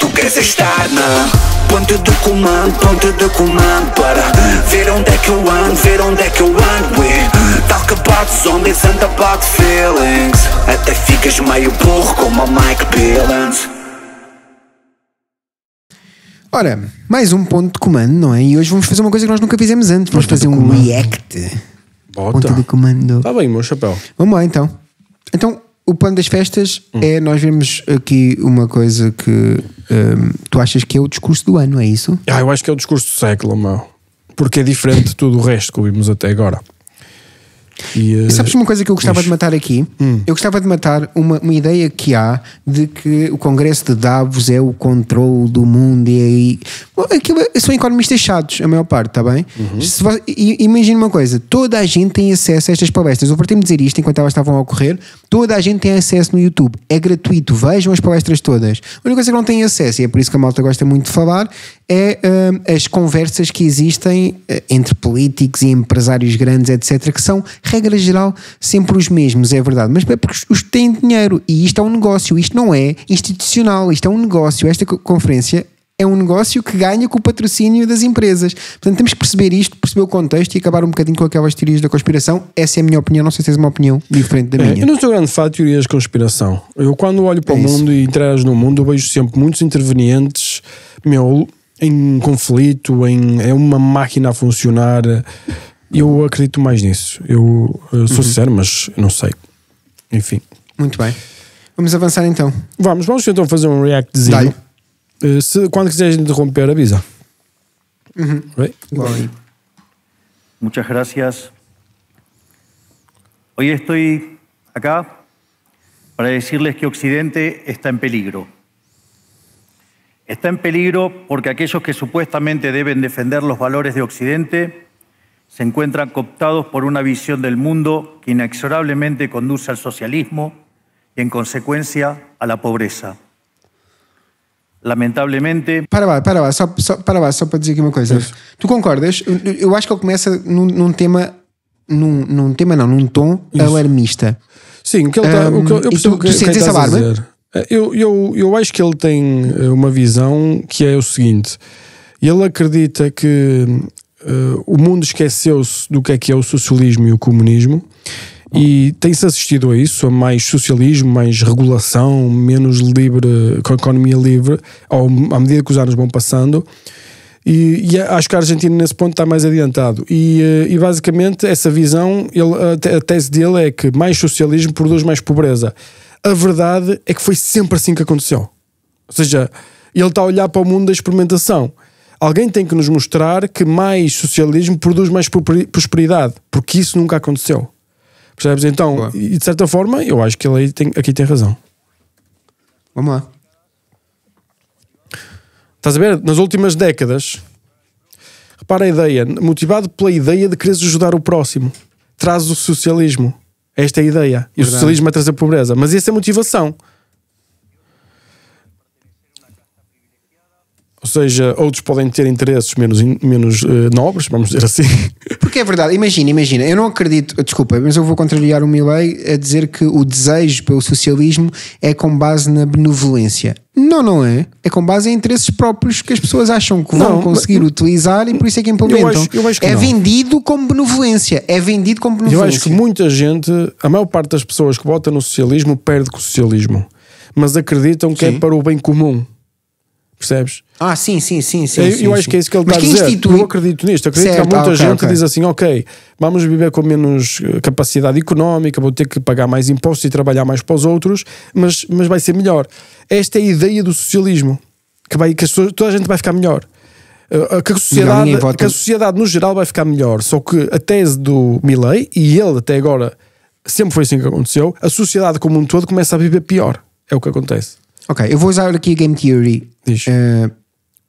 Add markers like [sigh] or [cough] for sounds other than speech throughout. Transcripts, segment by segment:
Tu queres estar na ponte do comando, ponte do comando Para ver onde é que eu ando, ver onde é que eu ando We é. talk about zombies and about feelings Até ficas meio burro como a Mike Billings Ora, mais um ponto de comando, não é? E hoje vamos fazer uma coisa que nós nunca fizemos antes. Vamos fazer um react. Bota. Ponto de comando. Tá bem, meu chapéu. Vamos lá então. Então, o plano das festas hum. é nós vemos aqui uma coisa que hum, tu achas que é o discurso do ano, é isso? Ah, eu acho que é o discurso do século, meu. Porque é diferente de tudo o resto que ouvimos até agora. E, uh, e eh, sabes uma coisa que eu gostava de matar aqui? Hum. Eu gostava de matar uma, uma ideia que há de que o Congresso de Davos é o controle do mundo e aí. Bom, aquilo, é, são economistas chatos, a maior parte, está bem? Uhum. imagina uma coisa: toda a gente tem acesso a estas palestras. Eu partei-me dizer isto enquanto elas estavam a ocorrer. Toda a gente tem acesso no YouTube. É gratuito, vejam as palestras todas. A única coisa que não têm acesso, e é por isso que a malta gosta muito de falar, é hum, as conversas que existem eh, entre políticos e empresários grandes, etc., que são, regra geral, sempre os mesmos, é verdade. Mas é porque os têm dinheiro e isto é um negócio, isto não é institucional, isto é um negócio. Esta conferência é um negócio que ganha com o patrocínio das empresas. Portanto, temos que perceber isto, perceber o contexto e acabar um bocadinho com aquelas teorias da conspiração. Essa é a minha opinião, não sei se tens uma opinião diferente da é, minha. É, eu não sou grande fã de teorias de conspiração. Eu, quando olho para é o mundo e entras no mundo, vejo sempre muitos intervenientes, meu, em conflito, em, é uma máquina a funcionar. Eu acredito mais nisso. Eu, eu sou uhum. sincero, mas não sei. Enfim. Muito bem. Vamos avançar então. Vamos, vamos então fazer um reactzinho. Uh, se, quando quiseres interromper, avisa. Uhum. Right? Vale. Muchas gracias. Hoy estoy acá para decirles que Occidente está en peligro. Está en peligro porque aquellos que supuestamente deben defender los valores de Occidente se encuentran cooptados por una visión del mundo que inexorablemente conduce al socialismo y en consecuencia a la pobreza. Lamentablemente. Para lá, para lá, só, para decir só para dizer aqui Tu concordas? Eu, eu acho que ele começa num, tema, num, num, tema não, num tom alarmista. Sí, que o que eu, está... percebo tu, que, tu sentes que Eh, eu, eu, eu acho que ele tem eh, uma visão que é o seguinte: ele acredita que uh, o mundo esqueceu-se do que é que é o socialismo e o comunismo. E tem-se assistido a isso, a mais socialismo, mais regulação, menos livre, com economia livre, ao, à medida que os anos vão passando. E, e, acho que a Argentina nesse ponto está mais adiantado. E, e basicamente essa visão, ele, a tese dele é que mais socialismo produz mais pobreza a verdade é que foi sempre assim que aconteceu. Ou seja, ele está a olhar para o mundo da experimentação. Alguém tem que nos mostrar que mais socialismo produz mais prosperidade, porque isso nunca aconteceu. Percebes? Então, claro. e de certa forma, eu acho que ele tem, aqui tem razão. Vamos lá. Estás a ver? Nas últimas décadas, repara a ideia, motivado pela ideia de querer ajudar o próximo, traz o socialismo. Esta é a ideia. E o socialismo a trazer pobreza. Mas essa é a motivação. Ou seja, outros podem ter interesses menos, menos uh, nobres, vamos dizer assim. [laughs] Porque é verdade, imagina, imagina, eu não acredito, desculpa, mas eu vou contrariar o Milley a dizer que o desejo pelo socialismo é com base na benevolência. Não, não é. É com base em interesses próprios que as pessoas acham que vão não, conseguir mas... utilizar e por isso é que implementam. Eu acho, eu acho que é não. vendido como benevolência. É vendido como benevolência. Eu acho que muita gente, a maior parte das pessoas que votam no socialismo perde com o socialismo, mas acreditam que é Sim. é para o bem comum. Percebes? Ah, sim, sim, sim. sim eu, sim, eu acho sim. que é isso que ele Mas está a dizer. Institui... Eu acredito nisto. Acredito certo, que há muita okay, gente okay. que diz assim: ok, vamos viver com menos eh, capacidade económica, vou ter que pagar mais impostos e trabalhar mais para os outros, mas, mas vai ser melhor. Esta é a ideia do socialismo: que, vai, que toda a gente vai ficar melhor. Eh, eh, que a, sociedade, que a sociedade no geral vai ficar melhor. Só que a tese do Milley, e ele até agora sempre foi assim que aconteceu, a sociedade como um todo começa a viver pior. É o que acontece. Ok, eu vou usar aqui a Game Theory uh, eh,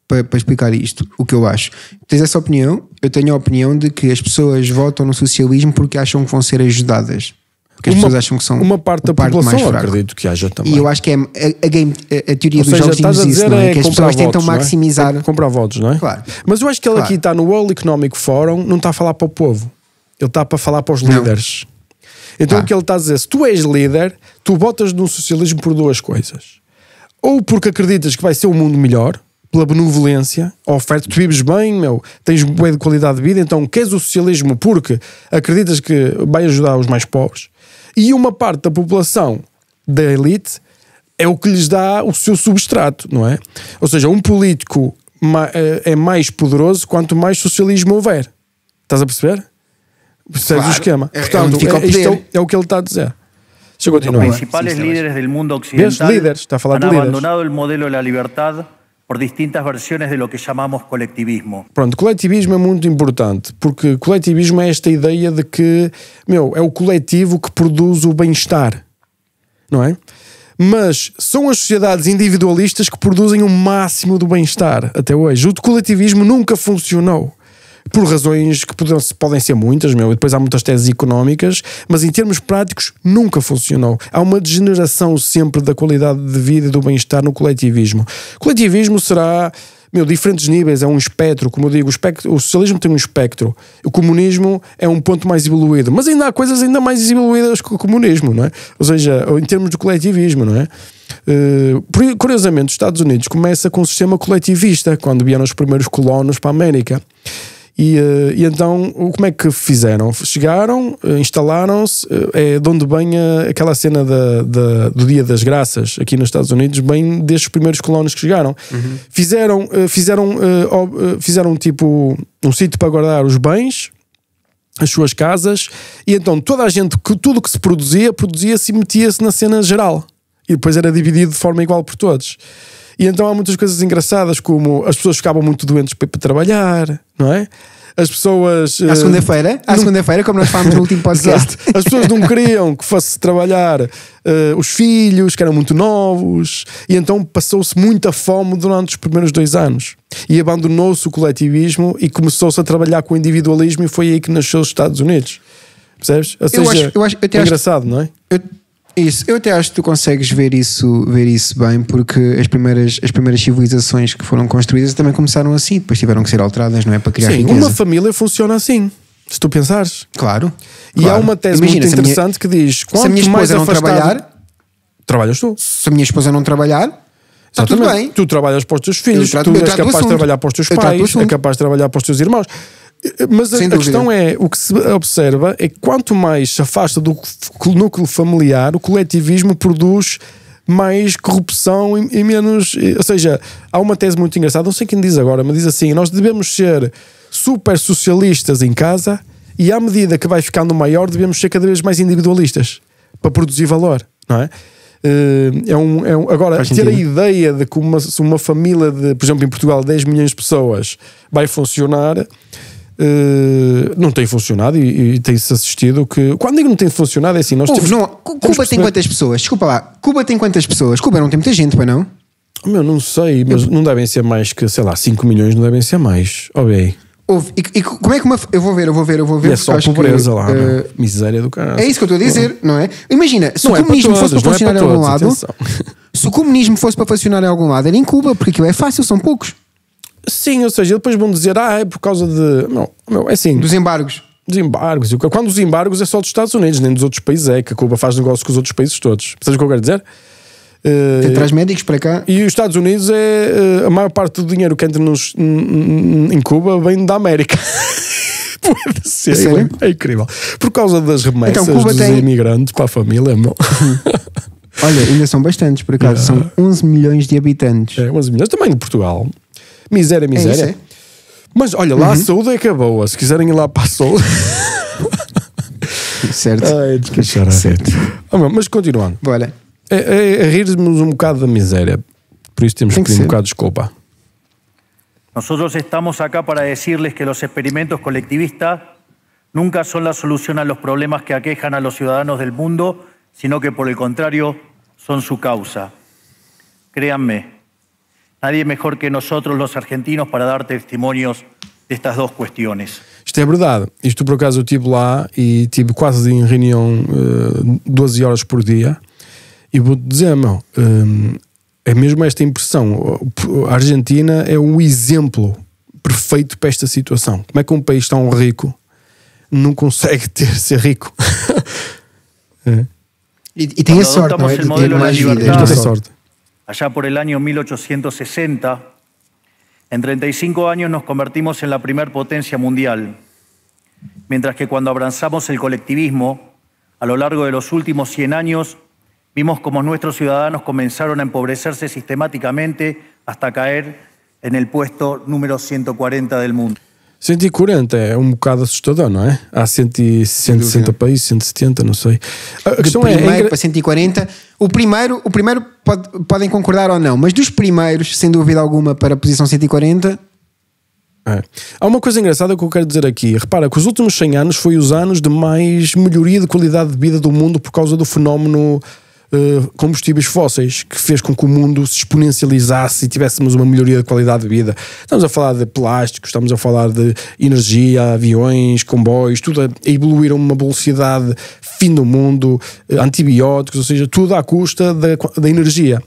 para, para, explicar isto, o que eu acho. Tens essa opinião? Eu tenho a opinião de que as pessoas votam no socialismo porque acham que vão ser ajudadas. Porque as uma, pessoas acham que são uma parte da parte população, mais fraca. acredito que haja também. E eu acho que é a, a game, a, a teoria Ou dos seja, jogos diz isso, é? É que as pessoas votos, tentam é? maximizar. É? Comprar votos, não é? Claro. Mas eu acho que ele claro. aqui está no World Economic Forum, não está a falar para o povo, ele está para falar para os não. líderes. Então ah. o que ele está a dizer, se tu és líder, tu votas no socialismo por duas coisas ou porque acreditas que vai ser um mundo melhor, pela benevolência, a oferta, tu vives bem, meu, tens bem de qualidade de vida, então queres o socialismo porque acreditas que vai ajudar os mais pobres, e uma parte da população da elite é o que lhes dá o seu substrato, não é? Ou seja, um político eh, é mais poderoso quanto mais socialismo houver. Estás a perceber? Percebes claro, o esquema? É, é Portanto, é, é, é, o que ele está a dizer. Deixa eu continuar. Os principais líderes do mundo ocidental líderes, han abandonado o modelo da liberdade por distintas versões de lo que chamamos coletivismo. Pronto, coletivismo é muito importante, porque coletivismo é esta ideia de que, meu, é o coletivo que produz o bem-estar, não é? Mas são as sociedades individualistas que produzem o máximo do bem-estar até hoje. O coletivismo nunca funcionou por razões que podem, podem ser muitas, meu, e depois há muitas teses económicas, mas em termos práticos nunca funcionou. Há uma degeneração sempre da qualidade de vida e do bem-estar no coletivismo. O coletivismo será meu, diferentes níveis, é um espectro, como eu digo, o, espectro, o, socialismo tem um espectro, o comunismo é um ponto mais evoluído, mas ainda há coisas ainda mais evoluídas que o comunismo, não é? Ou seja, em termos de coletivismo, não é? Uh, curiosamente, os Estados Unidos começa com um sistema coletivista, quando vieram os primeiros colonos para a América. E, eh, e então, como é que fizeram? Chegaram, eh, instalaram-se, eh, é de onde bem aquela cena da, da, do Dia das Graças aqui nos Estados Unidos, bem destes primeiros colonos que chegaram. Uhum. Fizeram, fizeram, fizeram tipo um sítio para guardar os bens, as suas casas, e então toda a gente, tudo que se produzia, produzia-se e metia-se na cena geral. E depois era dividido de forma igual por todos. E então há muitas coisas engraçadas, como as pessoas ficavam muito doentes para, para trabalhar, não é? As pessoas. À eh, segunda-feira, à não... segunda-feira, como nós falámos no último [laughs] podcast. As pessoas não queriam que fosse trabalhar uh, os filhos, que eram muito novos, e então passou-se muita fome durante os primeiros dois anos. E abandonou-se o coletivismo e começou-se a trabalhar com o individualismo, e foi aí que nasceu os Estados Unidos. Percebes? Ou seja, eu acho, eu acho, eu é acho, engraçado, não é? Eu isso, eu até acho que tu consegues ver isso, ver isso bem, porque as primeiras, as primeiras civilizações que foram construídas também começaram assim, depois tiveram que ser alteradas, não é? Para criar Sim, riqueza. uma família funciona assim. Se tu pensares. Claro. E claro. há uma tese Imagina, muito interessante minha, que diz: quanto se a minha esposa não trabalhar, trabalhas tu. Se a minha esposa não trabalhar, Está tudo bem. Tu trabalhas para os teus filhos, trato, tu és capaz de trabalhar para os teus pais, és capaz de trabalhar para os teus irmãos. Mas a, a, questão é, o que se observa é que quanto mais se afasta do núcleo familiar, o coletivismo produz mais corrupção e, e menos. E, ou seja, há uma tese muito engraçada, não sei quem diz agora, mas diz assim: nós devemos ser super socialistas em casa e à medida que vai ficando maior, devemos ser cada vez mais individualistas para produzir valor, não é? Eh, é um, é um, agora, Faz ter sentido. a ideia de que uma, uma família de, por exemplo, em Portugal, 10 milhões de pessoas vai funcionar eh, não tem funcionado e, e tem-se assistido que. Quando digo não tem funcionado, é assim, nós Ouve, temos. Não, Cuba perceber... tem quantas pessoas? Desculpa lá, Cuba tem quantas pessoas? Cuba não tem muita gente, pois não? Oh, meu, não sei, mas eu... não devem ser mais que, sei lá, 5 milhões não devem ser mais. Oh, Ouve, e, e, como é que uma. Eu vou ver, eu vou ver, eu vou ver. E é só pobreza que, lá, uh... miséria do caralho. É isso que eu estou a dizer, não é? Imagina, se não o é comunismo todos, fosse para funcionar é para todos, em algum lado. Atenção. Se o comunismo fosse para funcionar em algum lado, era em Cuba, porque aquilo é fácil, são poucos. Sim, ou seja, depois vão dizer, ah, é por causa de. Não, é assim. Dos embargos. Dos embargos. Quando os embargos é só dos Estados Unidos, nem dos outros países é, que a Cuba faz negócio com os outros países todos. sabes o que eu quero dizer? Eh, tem, traz médicos para cá. E os Estados Unidos é. Eh, a maior parte do dinheiro que entra nos, em Cuba vem da América. Pode [laughs] é ser. É incrível. Por causa das remessas então, Cuba dos tem... imigrantes para a família, meu. Olha, ainda são bastantes, por acaso. É. [laughs] São 11 milhões de habitantes. É, 11 milhões. Também de Portugal. Miséria, é miséria. É Mas olha, lá uhum. a saúde é que é boa. Se quiserem ir lá para a saúde. [laughs] certo. Ai, descachar ah, mas continuando. Olha. É, é, é rirmos um bocado da miséria. Por isso temos Tem que pedir um bocado de desculpa. Nosotros estamos acá para decirles que los experimentos colectivistas nunca son la solución a los problemas que aquejan a los ciudadanos del mundo, sino que por el contrario son su causa. Créanme, Nadie mejor que nosotros los argentinos para dar testemunhos destas duas questões. Isto é verdade. Isto por acaso eu estive lá e tive quase em reunião uh, eh, 12 horas por dia. E vou dizer, meu, eh, é mesmo esta impressão. A Argentina é um exemplo perfeito para esta situação. Como é que um país tão rico não consegue ter ser rico? [laughs] é. e, e, tem Quando a sorte, não é? De ter mais vida. Tem sorte. allá por el año 1860, en 35 años nos convertimos en la primer potencia mundial, mientras que cuando abrazamos el colectivismo, a lo largo de los últimos 100 años, vimos como nuestros ciudadanos comenzaron a empobrecerse sistemáticamente hasta caer en el puesto número 140 del mundo. 140 é um bocado assustador, não é? Há 160 países, 170, não sei. A De questão primeiro é, é... para 140. O primeiro, o primeiro pode, podem concordar ou não, mas dos primeiros, sem dúvida alguma, para a posição 140. É. Há uma coisa engraçada que eu quero dizer aqui. Repara que os últimos 100 anos foi os anos de mais melhoria de qualidade de vida do mundo por causa do fenómeno eh, combustíveis fósseis que fez com que o mundo se exponencializasse e tivéssemos uma melhoria da qualidade de vida. Estamos a falar de plásticos, estamos a falar de energia, aviões, comboios, tudo a evoluir a uma velocidade fim do mundo, eh, antibióticos, ou seja, tudo à custa da, da energia.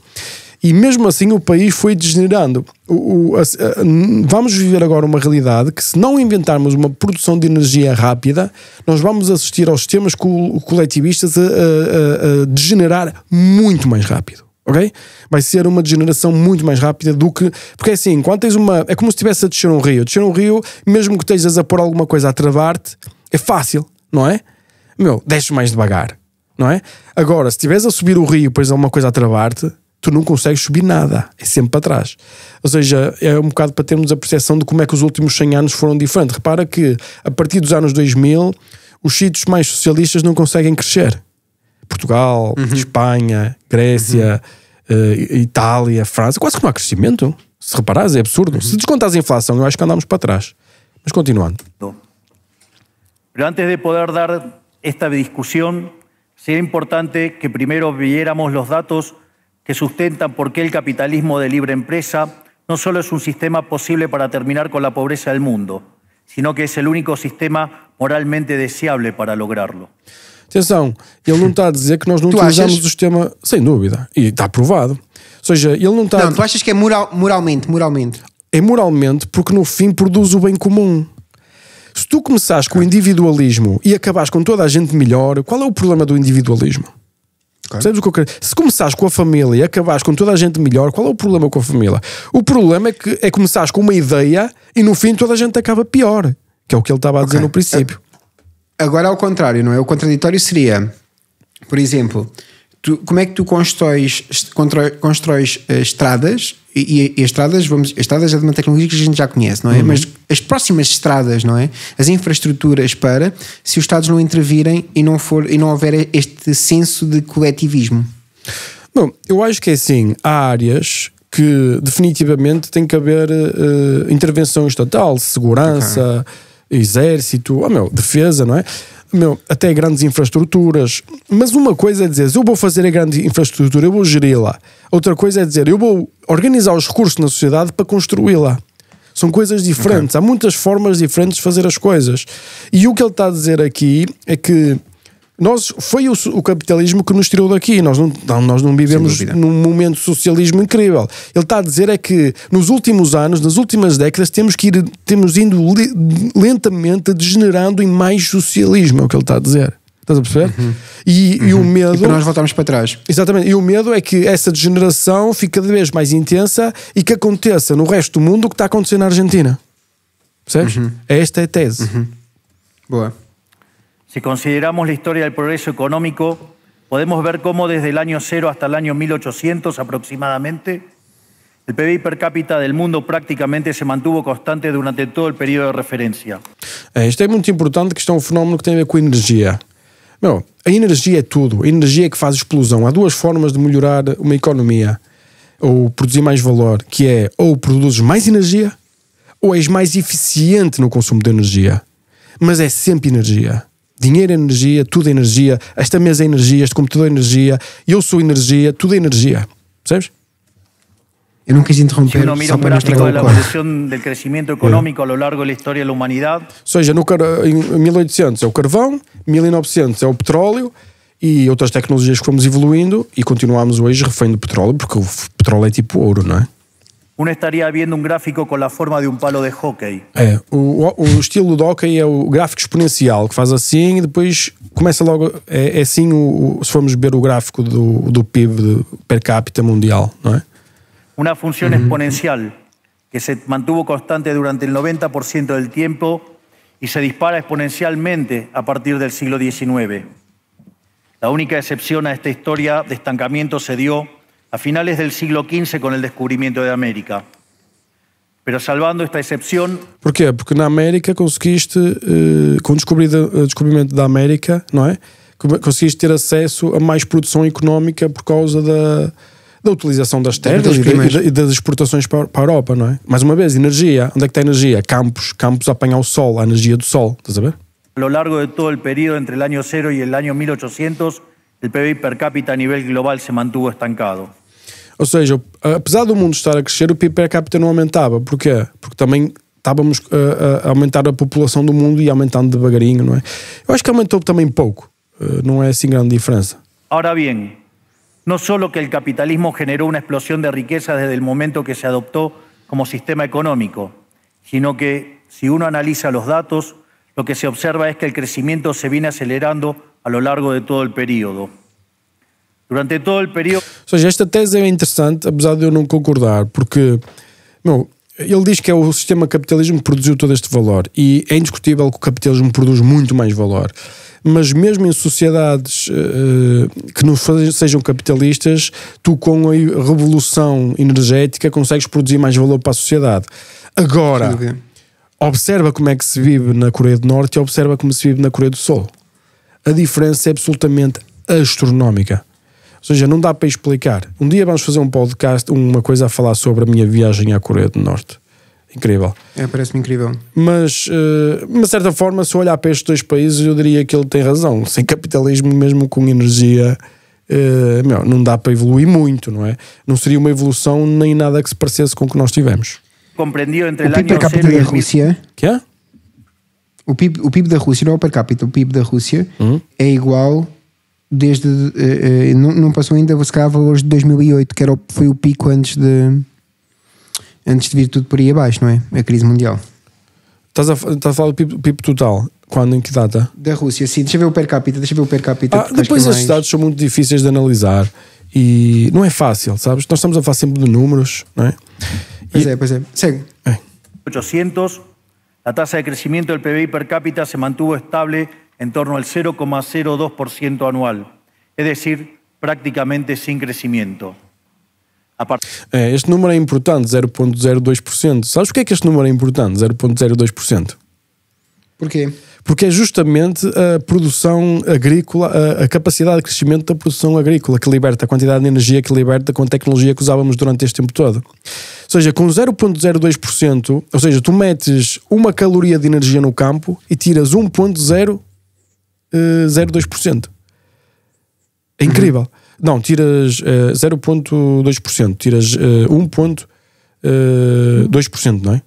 E mesmo assim o país foi degenerando. O, o, a, a, vamos viver agora uma realidade que, se não inventarmos uma produção de energia rápida, nós vamos assistir aos sistemas co coletivistas a, a degenerar muito mais rápido ok? Vai ser uma degeneração muito mais rápida do que. Porque é assim, quando tens uma. É como se estivesse a descer um rio. Descer um rio, mesmo que estejas a pôr alguma coisa a travar-te, é fácil, não é? Meu, desce mais devagar, não é? Agora, se estiveres a subir o rio e pôs alguma coisa a travar-te, tu não consegues subir nada, é sempre para trás. Ou seja, é um bocado para termos a percepção de como é que os últimos 100 anos foram diferentes. Repara que a partir dos anos 2000, os sítios mais socialistas não conseguem crescer. Portugal, uhum. Espanha, Grécia, uhum. uh, Itália, França, quase que não há crescimento. Se reparares, é absurdo. Uhum. Se descontares a inflação, eu acho que andamos para trás. Mas continuando. Mas antes de poder dar esta discussão seria importante que primeiro viéramos os dados que sustentan por qué el capitalismo de libre empresa no solo es un sistema posible para terminar con la pobreza del mundo, sino que es el único sistema moralmente deseable para lograrlo. Atenção, ele não está a dizer que nós não tu utilizamos achas? o sistema, sem dúvida, e está provado. Ou seja, ele não está. Não, a... tu achas que é moral, moralmente, moralmente? É moralmente porque no fim produz o bem comum. Se tu começares com o individualismo e acabares com toda a gente melhor, qual é o problema do individualismo? Okay. o que eu quero? Se começares com a família e acabares com toda a gente melhor, qual é o problema com a família? O problema é que é começares com uma ideia e no fim toda a gente acaba pior, que é o que ele estava a okay. dizer no princípio. Agora ao é contrário, não é? O contraditório seria, por exemplo, tu, como é que tu constróis, constróis eh, estradas e, e, as estradas, vamos, as estradas é de uma tecnologia que a gente já conhece, não é? Uhum. Mas as próximas estradas, não é? As infraestruturas para, se os Estados não intervirem e não, for, e não houver este senso de coletivismo. Bom, eu acho que é assim, há áreas que definitivamente tem que haver uh, intervenção estatal, segurança, okay. exército, oh meu, defesa, não é? Meu, até grandes infraestruturas. Mas uma coisa é dizer, eu vou fazer a grande infraestrutura, eu vou geri-la. Outra coisa é dizer, eu vou organizar os recursos na sociedade para construí-la. São coisas diferentes. Okay. Há muitas formas diferentes de fazer as coisas. E o que ele está a dizer aqui é que nós, foi o, o capitalismo que nos tirou daqui. Nós não, não nós não vivemos num momento de socialismo incrível. Ele está a dizer é que nos últimos anos, nas últimas décadas, temos que ir, temos indo lentamente degenerando em mais socialismo, é o que ele está a dizer. Estás a perceber? Uhum. E, uhum. e, o medo. E para nós voltarmos para trás. Exatamente. E o medo é que essa degeneração fique cada vez mais intensa e que aconteça no resto do mundo o que está acontecendo na Argentina. Percebes? Uhum. É esta é a tese. Uhum. Boa. se consideramos a história do progresso económico, podemos ver como desde o ano 0 até o ano 1800 aproximadamente, o PIB per capita do mundo praticamente se mantuvo constante durante todo o período de referência é, Isto é muito importante, que isto é um fenómeno que tem a ver com energia. Meu, a energia é tudo. A energia é que faz explosão. Há duas formas de melhorar uma economia ou produzir mais valor, que é ou produzes mais energia ou és mais eficiente no consumo de energia. Mas é sempre energia. Dinheiro é energia, tudo é energia. Esta mesa é energia, este computador é energia, eu sou energia, tudo é energia. Percebes? Eu não quis interromper si só para mostrar da humanidade. Ou seja, no, em 1800 é o carvão, 1900 é o petróleo e outras tecnologias que fomos evoluindo e continuamos hoje refém do petróleo, porque o petróleo é tipo ouro, não é? Um estaria vendo um gráfico com a forma de um palo de hockey. É, o, o estilo do hockey é o gráfico exponencial, que faz assim e depois começa logo. É, é assim, o, se formos ver o gráfico do, do PIB per capita mundial, não é? una función exponencial que se mantuvo constante durante el 90% del tiempo y se dispara exponencialmente a partir del siglo XIX. La única excepción a esta historia de estancamiento se dio a finales del siglo XV con el descubrimiento de América. Pero salvando esta excepción... ¿Por qué? Porque en América conseguiste, eh, con el eh, descubrimiento de América, no es? Conseguiste tener acceso a más producción económica por causa de... da utilização das é, terras e, da, e, das exportações para, a Europa, não é? Mais uma vez, energia. Onde é que está a energia? Campos. Campos apanhar o sol, a energia do sol. Estás a ver? A lo largo de todo o período entre o ano 0 e o ano 1800, o PIB per capita a nível global se mantuvo estancado. Ou seja, apesar do mundo estar a crescer, o PIB per capita não aumentava. Porquê? Porque também estávamos a, eh, eh, a, aumentar a população do mundo e aumentando devagarinho, não é? Eu acho que aumentou também pouco. Eh, não é assim grande diferença. Ahora bien, No solo que el capitalismo generó una explosión de riqueza desde el momento que se adoptó como sistema económico, sino que si uno analiza los datos, lo que se observa es que el crecimiento se viene acelerando a lo largo de todo el período. Durante todo el período. Ou esta tese é interessante, apesar de eu não concordar, porque meu, ele diz que el sistema capitalismo produjo todo este valor e es indiscutible que el capitalismo produz mucho más valor. mas mesmo em sociedades uh, que não sejam capitalistas, tu com a revolução energética consegues produzir mais valor para a sociedade. Agora, observa como é que se vive na Coreia do Norte e observa como se vive na Coreia do Sul. A diferença é absolutamente astronómica. Ou seja, não dá para explicar. Um dia vamos fazer um podcast, uma coisa a falar sobre a minha viagem à Coreia do Norte incrível. É, parece-me incrível. Mas, uh, eh, de certa forma, se eu olhar para estes dois países, eu diria que ele tem razão. Sem capitalismo, mesmo com energia, uh, meu, não dá para evoluir muito, não é? Não seria uma evolução nem nada que se parecesse com o que nós tivemos. Compreendido entre o PIB per capita da Rússia. Que é? O PIB, o PIB da Rússia, não é o per capita, o PIB da Rússia hum? é igual desde. Uh, não, não, passou ainda, se calhar, valores de 2008, que era, foi o pico antes de antes de vir tudo por aí abaixo, não é? A crise mundial. Estás a, estás a falar do PIB, PIB total? Quando? Em que data? Da Rússia, sim. Deixa eu ver o per capita, deixa eu ver o per capita. Ah, depois esses é mais... dados são muito difíceis de analisar e não é fácil, sabes? Nós estamos a falar sempre de números, não é? Pois e... é, pois é. Segue. É. 800, a taxa de crescimento do PBI per capita se mantuvo estable em torno ao 0,02% anual, é decir, prácticamente sem crecimiento. É, este número é importante, 0,02%. Sabes porquê é que este número é importante, 0,02%? Porquê? Porque é justamente a produção agrícola, a, a, capacidade de crescimento da produção agrícola que liberta a quantidade de energia que liberta com a tecnologia que usávamos durante este tempo todo. Ou seja, com 0,02%, ou seja, tu metes uma caloria de energia no campo e tiras 1,02%. Eh, é incrível. Uhum. Não, tiras uh, eh, 0,2%, tiras uh, 1,2%, uh, não é?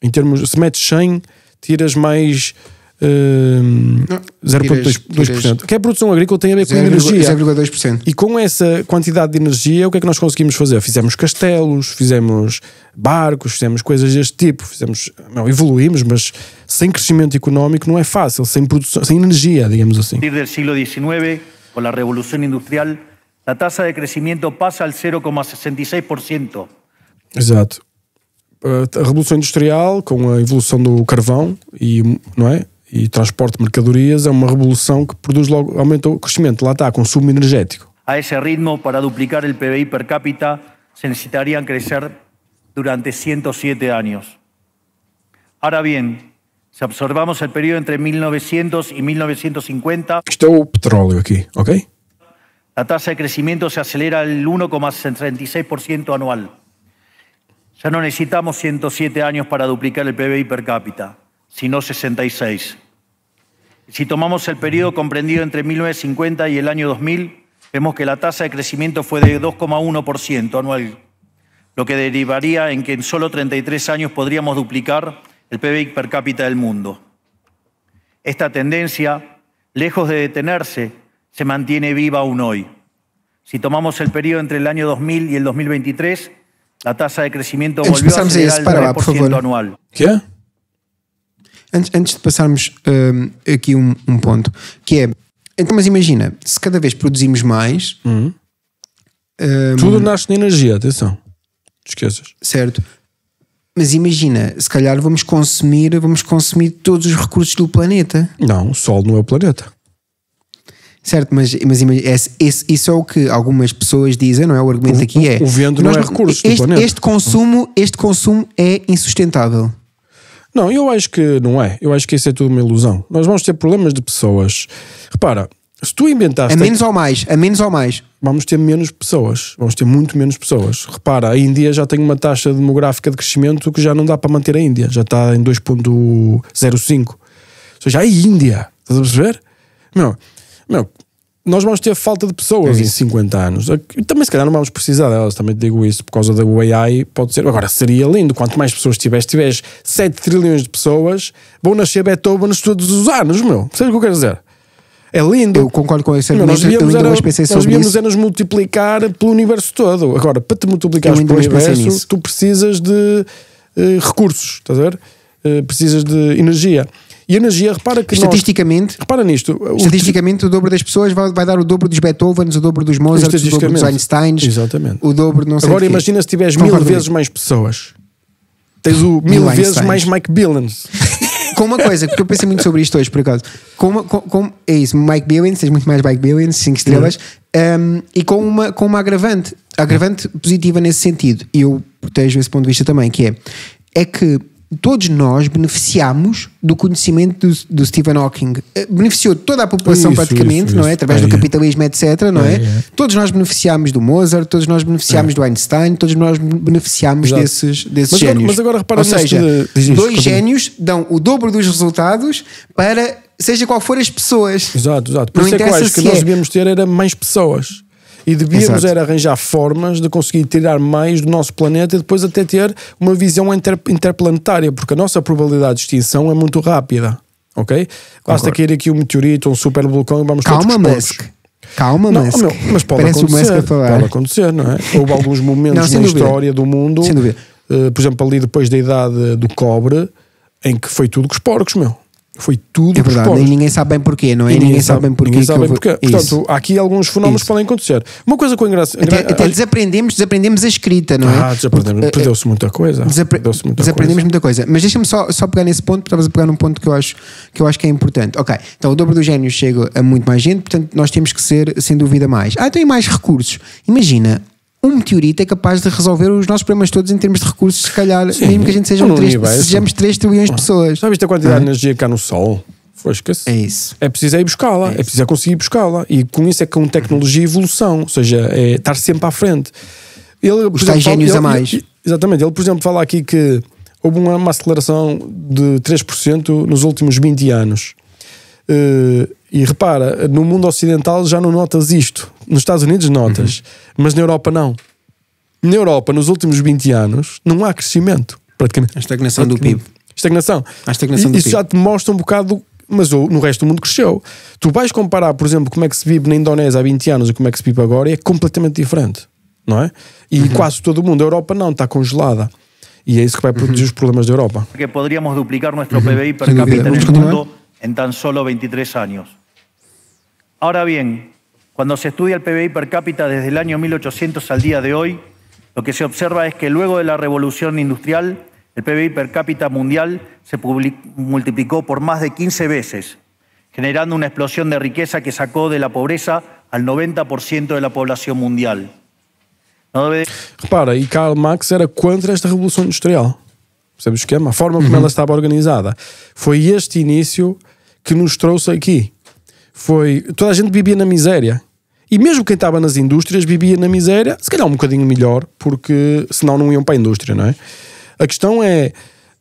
Em termos, se metes 100, tiras mais uh, eh, 0,2%. Que é a produção agrícola tem a ver com 0, energia. 0,2%. E com essa quantidade de energia, o que é que nós conseguimos fazer? Fizemos castelos, fizemos barcos, fizemos coisas deste tipo, fizemos, não, evoluímos, mas sem crescimento económico não é fácil, sem produção, sem energia, digamos assim. Desde o século XIX con la revolución industrial, la tasa de crescimento pasa al 0,66%. Exato. Eh, a revolução industrial, com a evolução do carvão e, não é? e transporte de mercadorias, é uma revolução que produz logo, aumenta o crescimento. Lá está, consumo energético. A esse ritmo, para duplicar o PBI per capita, se necessitariam crescer durante 107 anos. Agora bem, Si absorbamos el periodo entre 1900 y 1950. esto petróleo aquí, ok? La tasa de crecimiento se acelera al 1,36% anual. Ya no necesitamos 107 años para duplicar el PBI per cápita, sino 66. Si tomamos el periodo comprendido entre 1950 y el año 2000, vemos que la tasa de crecimiento fue de 2,1% anual, lo que derivaría en que en solo 33 años podríamos duplicar el PBI per cápita del mundo. Esta tendencia, lejos de detenerse, se mantiene viva aún hoy. Si tomamos el periodo entre el año 2000 y el 2023, la tasa de crecimiento volvió a ser el 3% anual. ¿Qué? Antes, de passarmos ehm, aquí un um, um que es... Entonces imagina, se cada vez produzimos más. Uhum. Um, Tudo nasce de energia, atenção. Esqueças. Certo. Mas imagina, se calhar vamos consumir, vamos consumir todos os recursos do planeta. Não, o Sol não é o planeta. Certo, mas, mas esse, esse, isso é o que algumas pessoas dizem, não é? O argumento o, aqui é. O vento não é recurso este, do planeta. Este consumo, este consumo é insustentável. Não, eu acho que não é. Eu acho que isso é tudo uma ilusão. Nós vamos ter problemas de pessoas. Repara, se tu inventaste. A menos ou mais, a menos ou mais vamos ter menos pessoas, vamos ter muito menos pessoas. Repara, a Índia já tem uma taxa demográfica de crescimento que já não dá para manter a Índia, já está em 2.05. Ou seja, a Índia, estás a perceber? Meu, nós vamos ter falta de pessoas é em 50 anos. Também se calhar não vamos precisar delas, também digo isso, por causa da AI, pode ser. Agora, seria lindo, quanto mais pessoas tiveres, tiveres 7 trilhões de pessoas, vão nascer Beethoven todos os anos, meu. Sabes o que eu quero dizer? é lindo. Eu concordo com esse argumento. É nós é devíamos, é era, nós devíamos nos multiplicar pelo universo todo. Agora, para te multiplicar pelo universo, tu precisas de uh, recursos, estás a ver? Uh, precisas de energia. E energia, repara que. Estatisticamente. Nós, repara nisto. Estatisticamente, o, o dobro das pessoas vai, vai, dar o dobro dos Beethovens, o dobro dos Mozart, o dobro dos Einsteins. Exatamente. O dobro, não sei Agora, imagina se tiveres mil vezes mais pessoas. Tens o mil, mil vezes mais Mike Billens. [laughs] com uma coisa, porque eu pensei muito sobre isto hoje, por acaso. Com, com, com é isso, Mike Billings, tens muito mais Mike Billings, 5 estrelas, um, e com uma, com uma agravante, agravante positiva nesse sentido, e eu protejo esse ponto de vista também, que é, é que todos nós beneficiamos do conhecimento do, do Stephen Hawking. Eh, beneficiou toda a população isso, praticamente, isso, não é? Através é, do capitalismo, etc, não é, é? é? Todos nós beneficiamos do Mozart, todos nós beneficiamos é. do Einstein, todos nós beneficiamos Exato. desses, desses mas, Mas agora repara Ou seja, dois gênios dão o dobro dos resultados para seja qual for as pessoas. Exato, exato. Por não isso é que eu acho que nós é devíamos ter era mais pessoas. E devíamos Exato. era arranjar formas de conseguir tirar mais do nosso planeta e depois até ter uma visão inter, interplanetária, porque a nossa probabilidade de extinção é muito rápida, ok? Basta cair aqui um meteorito, um super vulcão e vamos Calma, todos Calma, não, Musk. Meu, mas pode Parece acontecer. a falar. Pode acontecer, não é? [laughs] Houve alguns momentos não, na dúvida. história do mundo, uh, por exemplo, ali depois da idade do cobre, em que foi tudo com os porcos, meu. Foi tudo. É verdade, nem ninguém sabe bem porquê, não é? E ninguém, sabe, sabe bem porquê. Ninguém sabe bem porquê. Portanto, há aqui alguns fenómenos que podem acontecer. Uma coisa com engraçado. Até, até desaprendemos, desaprendemos a escrita, não é? Ah, desaprendemos. Eh, perdeu-se muita coisa. Desapre... Perdeu-se muita desaprendemos coisa. muita coisa. Mas deixa-me só, só pegar nesse ponto, porque estavas a pegar num ponto que eu, acho, que eu acho que é importante. Ok, então o dobro do gênio chega a muito mais gente, portanto nós temos que ser, sem dúvida, mais. Ah, tem então mais recursos. Imagina, um meteorito é capaz de resolver os nossos problemas todos em termos de recursos, se calhar, Sim, mesmo que a gente seja um 3, sejamos 3 trilhões de ah. pessoas. Já viste a quantidade é? de energia que há no Sol? fosca É isso. É preciso ir buscá-la, é, é, preciso é conseguir buscá-la. E com isso é com tecnologia e evolução, ou seja, é estar sempre à frente. Ele, Está exemplo, gênios ele, a mais. exatamente. Ele, por exemplo, fala aqui que houve uma, uma aceleração de 3% nos últimos 20 anos. Eh, e repara, no mundo ocidental já não notas isto. Nos Estados Unidos notas, uhum. mas na Europa não. Na Europa, nos últimos 20 anos, não há crescimento, praticamente. A estagnação do PIB. Estagnação. A estagnação e, do isso PIB. já te mostra um bocado, mas no resto do mundo cresceu. Tu vais comparar, por exemplo, como é que se vive na Indonésia há 20 anos e como é que se vive agora, e é completamente diferente, não é? E uhum. quase todo o mundo. A Europa não, está congelada. E é isso que vai produzir uhum. os problemas da Europa. Porque poderíamos duplicar nosso PBI per capita no mundo. en tan solo 23 años. Ahora bien, cuando se estudia el PBI per cápita desde el año 1800 al día de hoy, lo que se observa es que luego de la revolución industrial, el PBI per cápita mundial se multiplicó por más de 15 veces, generando una explosión de riqueza que sacó de la pobreza al 90% de la población mundial. Repara, y Karl Marx era contra esta Revolución industrial. ¿Sabes esquema? forma como organizada. Fue este início que nos trouxe aqui. Foi. Toda a gente vivia na miséria. E mesmo quem estava nas indústrias vivia na miséria, se calhar um bocadinho melhor, porque senão não iam para a indústria, não é? A questão é.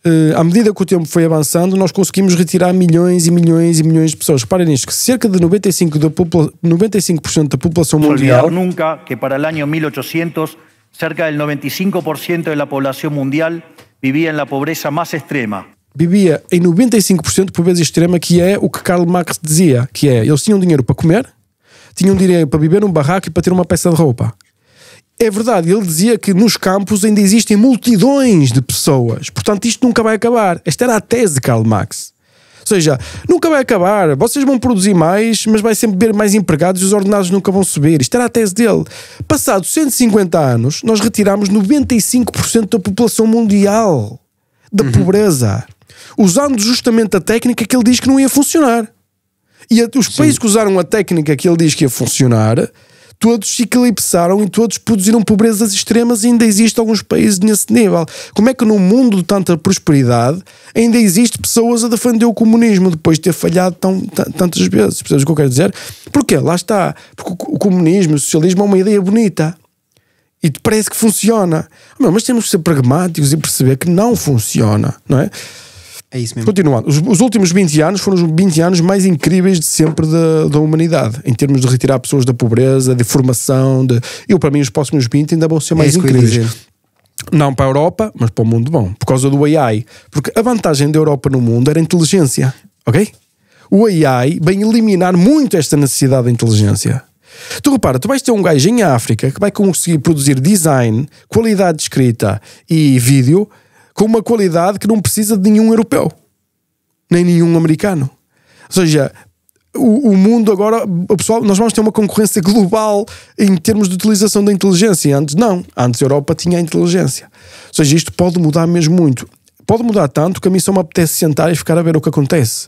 Eh, à medida que o tempo foi avançando, nós conseguimos retirar milhões e milhões e milhões de pessoas. Reparem nisto, que cerca de 95%, da, popula 95 da população mundial... nunca que para o ano 1800 cerca del 95% da população mundial vivia na pobreza mais extrema vivia em 95% por vezes extrema, que é o que Karl Marx dizia, que é, eles tinham dinheiro para comer, tinham dinheiro para viver num barraco e para ter uma peça de roupa. É verdade, ele dizia que nos campos ainda existem multidões de pessoas, portanto isto nunca vai acabar. Esta era a tese de Karl Marx. Ou seja, nunca vai acabar, vocês vão produzir mais, mas vai sempre haver mais empregados e os ordenados nunca vão subir. Isto era a tese dele. Passados 150 anos, nós retiramos 95% da população mundial da uhum. pobreza usando justamente a técnica que ele diz que não ia funcionar. E os Sim. países que usaram a técnica que ele diz que ia funcionar, todos se eclipsaram e todos produziram pobrezas extremas e ainda existem alguns países nesse nível. Como é que num mundo de tanta prosperidade ainda existe pessoas a defender o comunismo depois de ter falhado tão, tantas vezes? Percebes o que eu quero dizer? Porquê? Lá está. Porque o comunismo, o socialismo é uma ideia bonita. E parece que funciona. Mas temos que ser pragmáticos e perceber que não funciona, não é? É isso mesmo. Continuando, os, os, últimos 20 anos foram os 20 anos mais incríveis de sempre da, da humanidade, em termos de retirar pessoas da pobreza, de formação. De... Eu, para mim, os próximos 20 ainda vão ser é mais é incríveis não para a Europa, mas para o mundo bom, por causa do AI. Porque a vantagem da Europa no mundo era a inteligência, ok? O AI vem eliminar muito esta necessidade da inteligência. Tu repara, tu vais ter um gajo em África que vai conseguir produzir design, qualidade de escrita e vídeo com uma qualidade que não precisa de nenhum europeu, nem nenhum americano. Ou seja, o, o, mundo agora, o pessoal, nós vamos ter uma concorrência global em termos de utilização da inteligência. Antes não, antes a Europa tinha a inteligência. Ou seja, isto pode mudar mesmo muito. Pode mudar tanto que a mim só me apetece sentar e ficar a ver o que acontece.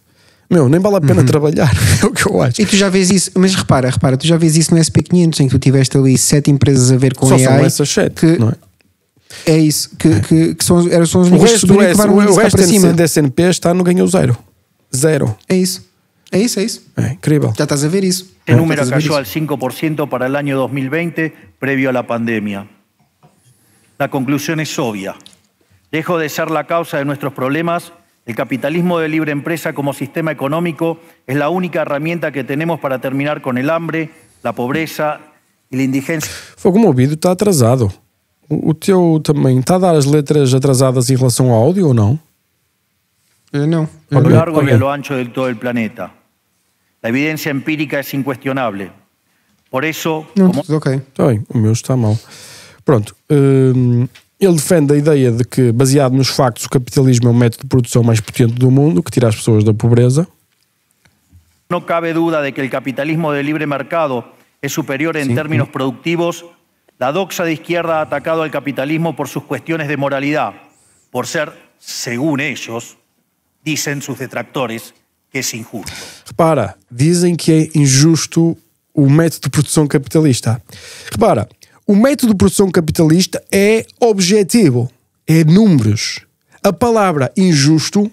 Meu, nem vale a pena uhum. trabalhar, [laughs] é o que eu acho. E tu já vês isso, mas repara, repara, tu já vês isso no SP500, em que tu tiveste ali sete empresas a ver com só AI. Só são essas sete, que, não é? É isso, que, que, que são, está no zero. Zero. É isso. incrível. estás a ver El número cayó al 5% para el año 2020, previo a la pandemia. La conclusión es obvia. Dejo de ser la causa de nuestros problemas. El capitalismo de libre empresa como sistema económico es la única herramienta que tenemos para terminar con el hambre, la pobreza y la indigencia. Fue movido está atrasado. O teu também está a dar as letras atrasadas em relação ao áudio ou não? Eh, não. A lo largo e a lo ancho de todo o planeta. a evidência empírica é inquestionável. Por isso, Não, Ok, está bem, o meu está mal. Pronto. Hum, ele defende a ideia de que, baseado nos factos, o capitalismo é o método de produção mais potente do mundo, que tira as pessoas da pobreza. Não cabe dúvida de que o capitalismo de livre mercado é superior em términos produtivos. La doxa de izquierda ha atacado al capitalismo por sus cuestiones de moralidad, por ser, según ellos, dicen sus detractores, que es injusto. Repara, dizem que é injusto o método de produção capitalista. Repara, o método de produção capitalista é objetivo, é números. A palavra injusto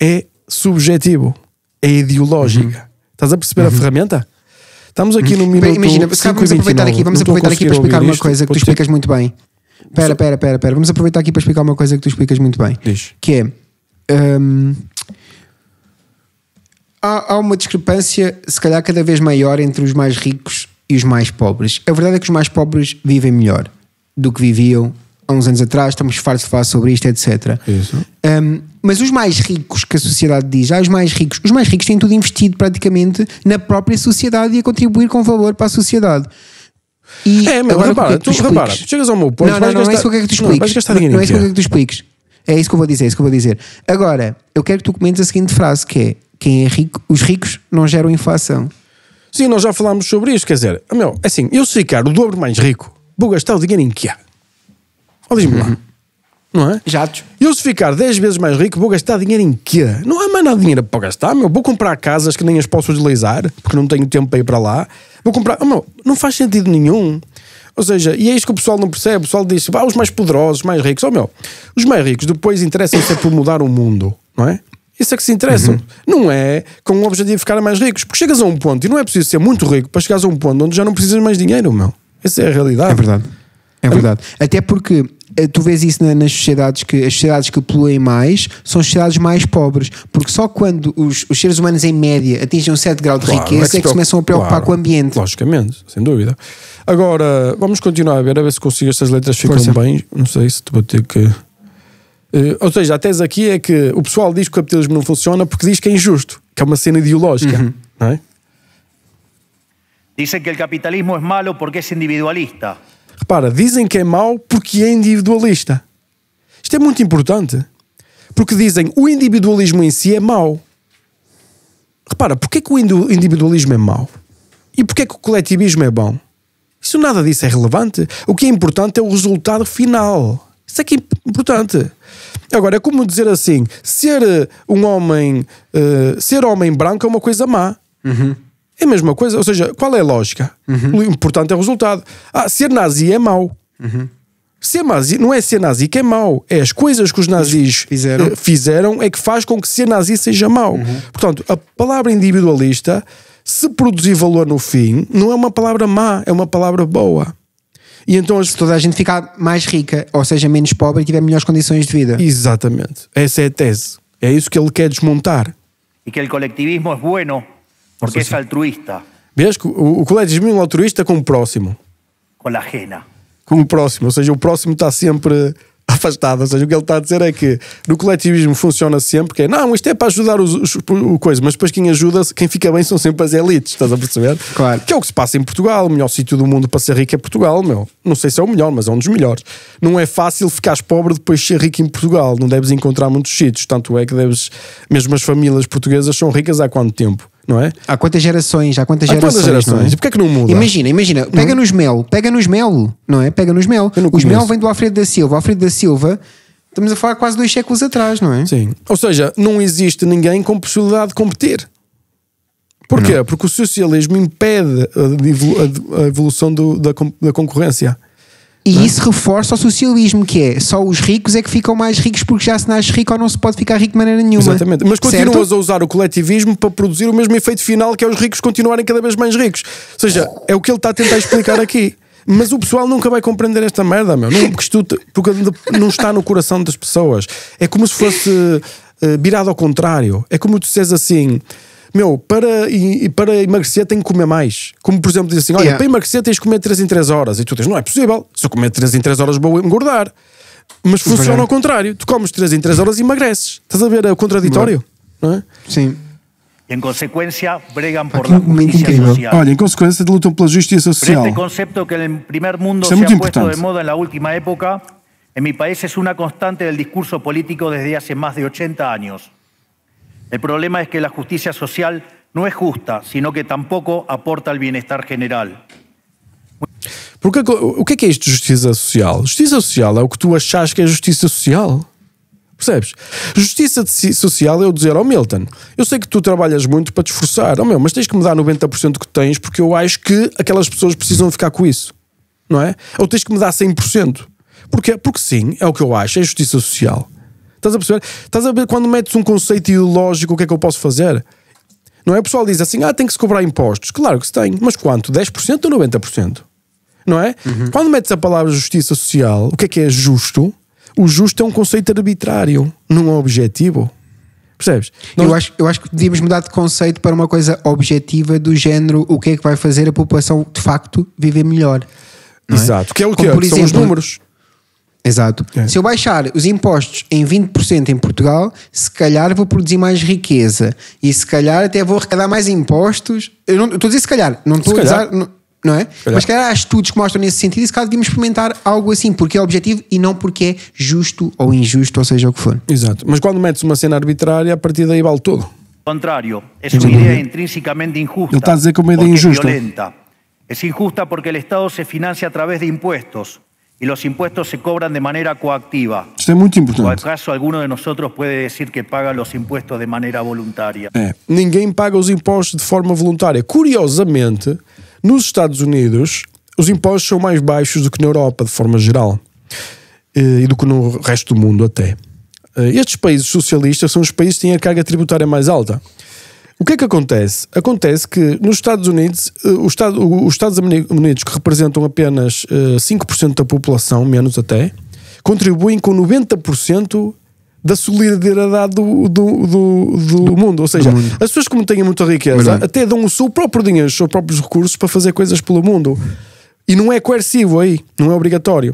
é subjetivo, é ideológica. Uhum. Estás a perceber uhum. a ferramenta? Estamos aqui no minuto. Imagina, sabe, vamos aproveitar aqui, vamos aproveitar aqui para explicar uma coisa que tu explicas muito bem. espera espera espera Vamos aproveitar aqui para explicar uma coisa que tu explicas muito bem. Diz. Que é. Hum, há, há uma discrepância, se calhar, cada vez maior entre os mais ricos e os mais pobres. A verdade é que os mais pobres vivem melhor do que viviam há uns anos atrás. Estamos fartos de falar sobre isto, etc. Isso. Um, mas os mais ricos que a sociedade diz, ah, os mais ricos, os mais ricos têm tudo investido praticamente na própria sociedade e a contribuir com valor para a sociedade. E é, mas agora, repara, é tu, tu repara, chegas ao meu ponto, não, não, não, é gastar... não é isso que, é que tu expliques. Não, não, não é isso que, é que tu expliques. É isso que eu vou dizer, é isso que eu vou dizer. Agora, eu quero que tu comentes a seguinte frase que é: quem é rico, os ricos não geram inflação. Sim, nós já falámos sobre isto, quer dizer, meu, é assim, eu se ficar o dobro mais rico, vou gastar o dinheiro em que há. Olha diz-me uhum. lá. [laughs] não é? Jatos. Eu se ficar 10 vezes mais rico, vou gastar dinheiro em quê? Não há mais nada de dinheiro para gastar, meu. Vou comprar casas que nem as posso utilizar, porque não tenho tempo para ir para lá. Vou comprar... Oh, meu, não faz sentido nenhum. Ou seja, e é isto que o pessoal não percebe. O pessoal diz, ah, os mais poderosos, os mais ricos. Oh, meu, os mais ricos depois interessam-se é por mudar o mundo, não é? Isso é que se interessam. Uhum. Não é com o objetivo de ficar mais ricos. Porque chegas a um ponto, e não é preciso ser muito rico para chegares a um ponto onde já não precisas mais dinheiro, meu. Essa é a realidade. É verdade. É verdade. Até porque eh, tu vês isso é, nas sociedades que as sociedades que poluem mais são as sociedades mais pobres, porque só quando os, os seres humanos em média atingem um certo grau de claro, riqueza é que, é que se começam a preocupar claro, com o ambiente. Logicamente, sem dúvida. Agora, vamos continuar a ver, a ver se consigo estas letras ficam Força. bem. Não sei se vou ter que. Uh, ou seja, a tese aqui é que o pessoal diz que o capitalismo não funciona porque diz que é injusto, que é uma cena ideológica, uhum. não é? dizem que o capitalismo é malo porque é individualista. Repara, dizem que é mau porque é individualista. Isto é muito importante. Porque dizem o individualismo em si é mau. Repara, porquê que o individualismo é mau? E porquê que o coletivismo é bom? Isso nada disso é relevante. O que é importante é o resultado final. Isso é que é importante. Agora, é como dizer assim: ser eh, um homem, uh, ser homem branco é uma coisa má. Uhum. É a mesma coisa. Ou seja, qual é a lógica? Uhum. O importante é o resultado. Ah, ser nazi é mau. Uhum. Ser nazi não é ser nazi que é mau, é as coisas que os nazis fizeram, eh, fizeram é que faz com que ser nazi seja mau. Uhum. Portanto, a palavra individualista, se produzir valor no fim, não é uma palavra má, é uma palavra boa. E então se toda a gente ficar mais rica, ou seja, menos pobre e tiver melhores condições de vida. Exatamente. Essa é a tese. É isso que ele quer desmontar. E que o coletivismo é bueno porque é altruísta. Vês que o, o colegismo altruísta com o próximo. Com a ajena. Com o próximo, ou seja, o próximo está sempre afastado. Ou seja, o que ele está a dizer é que no coletivismo funciona sempre que é não, isto é para ajudar os, os, o coisa, mas depois quem ajuda, quem fica bem são sempre as elites, estás a perceber? Claro. Que é o que se passa em Portugal, o melhor sítio do mundo para ser rico é Portugal, meu. Não sei se é o melhor, mas é um dos melhores. Não é fácil ficares pobre depois de ser rico em Portugal, não deves encontrar muitos sítios, tanto é que deves, mesmo as famílias portuguesas são ricas há quanto tempo? não é? Há quantas gerações, há quantas há gerações. Quantas gerações? é? E porquê é que não muda? Imagina, imagina, pega nos mel, pega nos mel, não é? Pega nos mel. Os mel vêm do Alfredo da Silva. O Alfredo da Silva, estamos a falar quase dois séculos atrás, não é? Sim. Ou seja, não existe ninguém com possibilidade de competir. Porquê? Não. Porque o socialismo impede a, a evolução do, da, da concorrência. E é? isso reforça o socialismo, que é só os ricos é que ficam mais ricos porque já se nasce rico ou não se pode ficar rico de maneira nenhuma. Exatamente. Mas continuas certo? a usar o coletivismo para produzir o mesmo efeito final que é os ricos continuarem cada vez mais ricos. Ou seja, é o que ele está a tentar explicar aqui. Mas o pessoal nunca vai compreender esta merda, meu. porque, isto, porque não está no coração das pessoas. É como se fosse eh, virado ao contrário. É como tu disseres assim: meu, para, e, para emagrecer tem que comer mais. Como por exemplo diz assim, olha, yeah. para emagrecer tens que comer 3 em 3 horas. E tu dizes, não é possível, se eu comer 3 em 3 horas vou engordar. Mas funciona Verdade. É. ao contrário, tu comes 3 em 3 horas e emagreces. Estás a ver o contraditório? Não é? é? Sim. Y en consecuencia bregan por Aqui la justicia social. Olha, em consequência lutam pela justiça social. Pero este concepto que en el mundo é se é ha puesto importante. de moda en última época, en mi país es una constante del discurso político desde hace más de 80 años. El problema es que la justicia social no es justa, sino que tampoco aporta al bienestar general. Porque, o que é que é isto de justiça social? Justiça social é o que tu achas que é justiça social. Percebes? Justiça social é eu dizer ao oh Milton, eu sei que tu trabalhas muito para te esforçar, oh meu, mas tens que me dar 90% que tens porque eu acho que aquelas pessoas precisam ficar com isso. Não é? Ou tens que me dar 100%. Porque Porque sim, é o que eu acho, é justiça social. Estás a perceber? Estás a ver quando metes um conceito ideológico, o que é que eu posso fazer? Não é? O pessoal diz assim: ah, tem que se cobrar impostos. Claro que se tem, mas quanto? 10% ou 90%? Não é? Uhum. Quando metes a palavra justiça social, o que é que é justo? O justo é um conceito arbitrário, não é objetivo. Percebes? Nós... Eu, é? acho, eu acho que devíamos mudar de conceito para uma coisa objetiva do género o que é que vai fazer a população de facto viver melhor. É? Exato, é? que é o que, é, são os números. Exato. É. Se eu baixar os impostos em 20% em Portugal, se calhar vou produzir mais riqueza e se calhar até vou arrecadar mais impostos. Eu não estou a dizer se calhar, não estou a dizer. Não, é? Mas se calhar há estudos que mostram nesse sentido e se calhar devíamos experimentar algo assim, porque é objetivo e não porque é justo ou injusto, ou seja o que for. Exato. Mas quando metes uma cena arbitrária, a partir daí vale todo. Contrário, é uma ideia intrinsecamente injusta. Ele está a dizer que é uma ideia injusta. Violenta. É injusta porque o Estado se financia através de impostos y los impuestos se cobran de manera coactiva. Isso é muito importante. Ou acaso alguno de nosotros puede decir que paga los impuestos de maneira voluntária? É, ninguém paga os impostos de forma voluntária. Curiosamente, nos Estados Unidos, os impostos são mais baixos do que na Europa, de forma geral, eh, e do que no resto do mundo até. Eh, estes países socialistas são os países que têm a carga tributária mais alta. O que é que acontece? Acontece que nos Estados Unidos, eh, os Estados, os Estados Unidos, que representam apenas 5% eh, da população, menos até, contribuem com 90% da solidariedade do, do, do, do, mundo. Ou seja, mundo. as pessoas que não têm muita riqueza Verdade. até dão o seu próprio dinheiro, os seus próprios recursos para fazer coisas pelo mundo. E não é coercivo aí, não é obrigatório.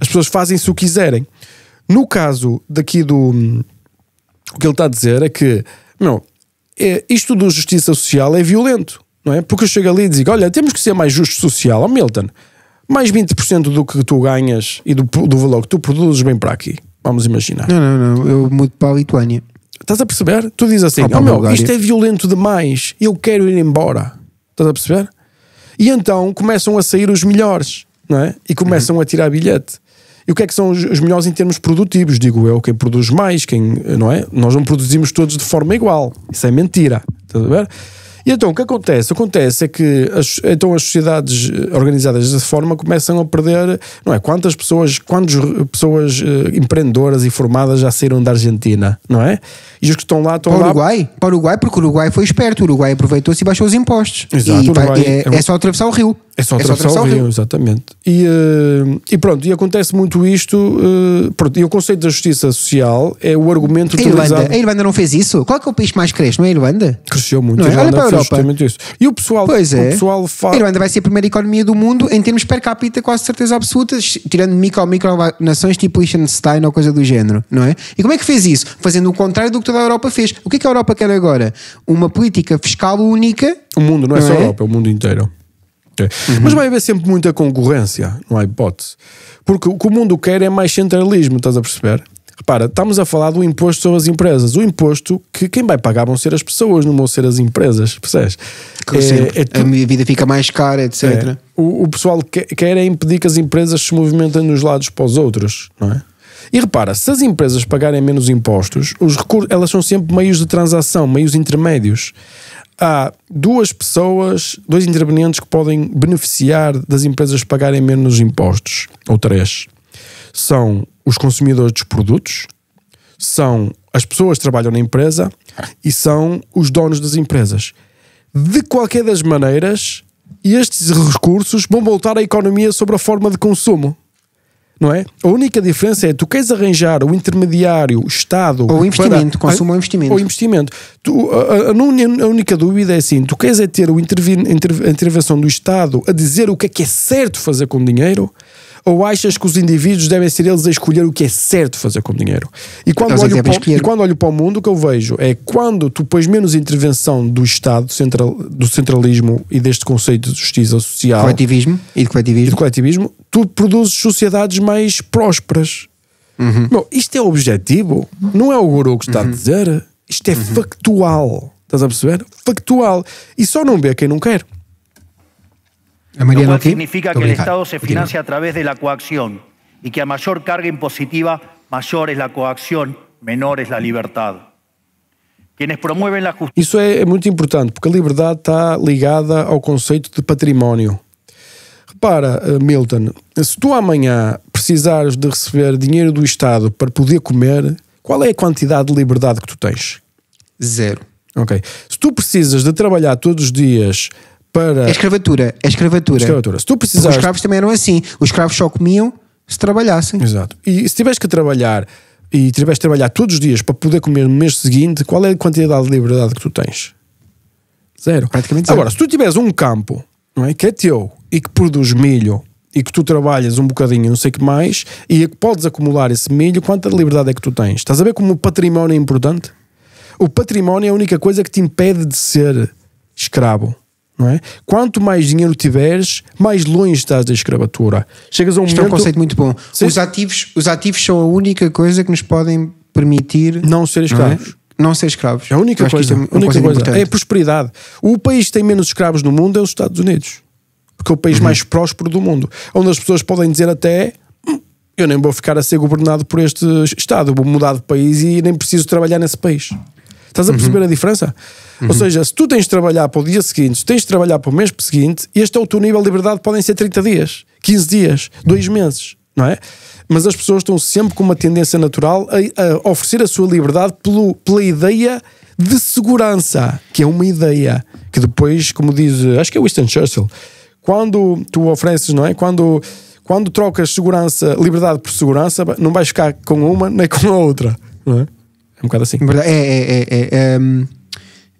As pessoas fazem se o quiserem. No caso daqui do. Hum, o que ele está a dizer é que, não, é, isto do justiça social é violento, não é? Porque eu chego ali e digo: olha, temos que ser mais justo social. Oh, Milton, mais 20% do que tu ganhas e do, do valor que tu produzes vem para aqui. Vamos imaginar. Não, não, não. Eu mudo para a Lituânia. Estás a perceber? Tu dizes assim: oh, meu, isto é violento demais. Eu quero ir embora. Estás a perceber? E então começam a sair os melhores, não é? E começam uhum. a tirar bilhete. E o que é que são os, os melhores em termos produtivos? Digo eu, quem produz mais, quem, não é? Nós não produzimos todos de forma igual. Isso é mentira. Estás a ver? E então o que acontece? Acontece é que as, então as sociedades eh, organizadas dessa forma começam a perder, não é? Quantas pessoas, quantas eh, pessoas eh, empreendedoras e formadas já saíram da Argentina, não é? E os que estão lá estão para lá. Uruguai? Para o Uruguai, porque o Uruguai foi esperto, o Uruguai aproveitou-se e baixou os impostos. Exato, e, é, é, é só atravessar o rio. É só é essa opção, o rio, exatamente. E, uh, e pronto, e acontece muito isto. Uh, pronto, e o conceito da justiça social é o argumento a Irlanda, utilizado. A Irlanda não fez isso? Qual é, que é o país que mais cresce? Não é a Irlanda? Cresceu muito. Não, é? a Irlanda olha para a Europa. isso. E o pessoal. Pois é. O pessoal fala... A Irlanda vai ser a primeira economia do mundo em termos per capita, quase certeza absoluta, tirando micro, micro nações tipo Liechtenstein ou coisa do género, não é? E como é que fez isso? Fazendo o contrário do que toda a Europa fez. O que é que a Europa quer agora? Uma política fiscal única. O mundo, não, é não é só a Europa, é o mundo inteiro. Uhum. Mas vai haver sempre muita concorrência, não há hipótese. Porque o que o mundo quer é mais centralismo, estás a perceber? Repara, estamos a falar do imposto sobre as empresas. O imposto que quem vai pagar vão ser as pessoas, não vão ser as empresas, percebes? É, é tu... a minha vida fica mais cara, etc. É. O, o, pessoal quer, quer é impedir que as empresas se movimentem dos lados para os outros, não é? E repara, se as empresas pagarem menos impostos, os recursos, elas são sempre meios de transação, meios intermédios há duas pessoas, dois intervenientes que podem beneficiar das empresas pagarem menos impostos, ou três. São os consumidores dos produtos, são as pessoas que trabalham na empresa e são os donos das empresas. De qualquer das maneiras, estes recursos vão voltar à economia sobre a forma de consumo não é? A única diferença é tu queres arranjar o intermediário, o Estado. Ou investimento, para, consumo ou ah, investimento. Ou investimento. Tu, a, a, a, única dúvida é assim: tu queres é ter o intervir, a intervenção do Estado a dizer o que é que é certo fazer com o dinheiro? Ou achas que os indivíduos devem ser eles a escolher o que é certo fazer com o dinheiro? E quando, olho para, e quando olho para o mundo, o que eu vejo é quando tu pões menos intervenção do Estado, central, do centralismo e deste conceito de justiça social. Coletivismo e de coletivismo. E de coletivismo tu produzes sociedades mais prósperas. Uhum. isto é objetivo, não é o Guru que está uhum. a dizer, isto é uhum. factual. Estás a perceber? Factual. E só não vê quem não quer. A Maria Lo cual significa que o Estado se financia a través de la que a maior carga impositiva, maior é a coacção, menor é a liberdade. Quienes promueven a justiça. Isso é, é muito importante, porque a liberdade está ligada ao conceito de património repara, eh, Milton, se tu amanhã precisares de receber dinheiro do Estado para poder comer, qual é a quantidade de liberdade que tu tens? Zero. Ok. Se tu precisas de trabalhar todos os dias para. É escravatura. é escravatura. escravatura. Se tu precisares. Os escravos também eram assim. Os escravos só comiam se trabalhassem. Exato. E se tiveres que trabalhar e tiveres que trabalhar todos os dias para poder comer no mês seguinte, qual é a quantidade de liberdade que tu tens? Zero. Praticamente zero. Agora, se tu tiveres um campo, não é? Que é teu, e que produz milho e que tu trabalhas um bocadinho, não sei o que mais, e é que podes acumular esse milho, quanta liberdade é que tu tens? Estás a ver como o património é importante? O património é a única coisa que te impede de ser escravo. Não é? Quanto mais dinheiro tiveres, mais longe estás da escravatura. Chegas a um Isto momento... é um conceito muito bom. Sim. Os ativos, os ativos são a única coisa que nos podem permitir não ser escravos. Não é? não ser escravos. É a única coisa, é, a única coisa, coisa é a prosperidade. O país que tem menos escravos no mundo é os Estados Unidos que é o país uhum. mais próspero do mundo, onde as pessoas podem dizer até hum, eu nem vou ficar a ser governado por este Estado, vou mudar de país e nem preciso trabalhar nesse país. Estás a uhum. perceber uhum. a diferença? Uhum. Ou seja, se tu tens de trabalhar para o dia seguinte, se tens de trabalhar para o mês seguinte, este é o teu nível de liberdade, podem ser 30 dias, 15 dias, 2 meses, não é? Mas as pessoas estão sempre com uma tendência natural a, a oferecer a sua liberdade pelo, pela ideia de segurança, que é uma ideia que depois, como diz, eh, acho que é Winston Churchill, quando tu ofereces, não é? Quando, quando trocas segurança, liberdade por segurança, não vais ficar com uma nem com a outra, não é? É um bocado assim. É, é, é. é, é hum,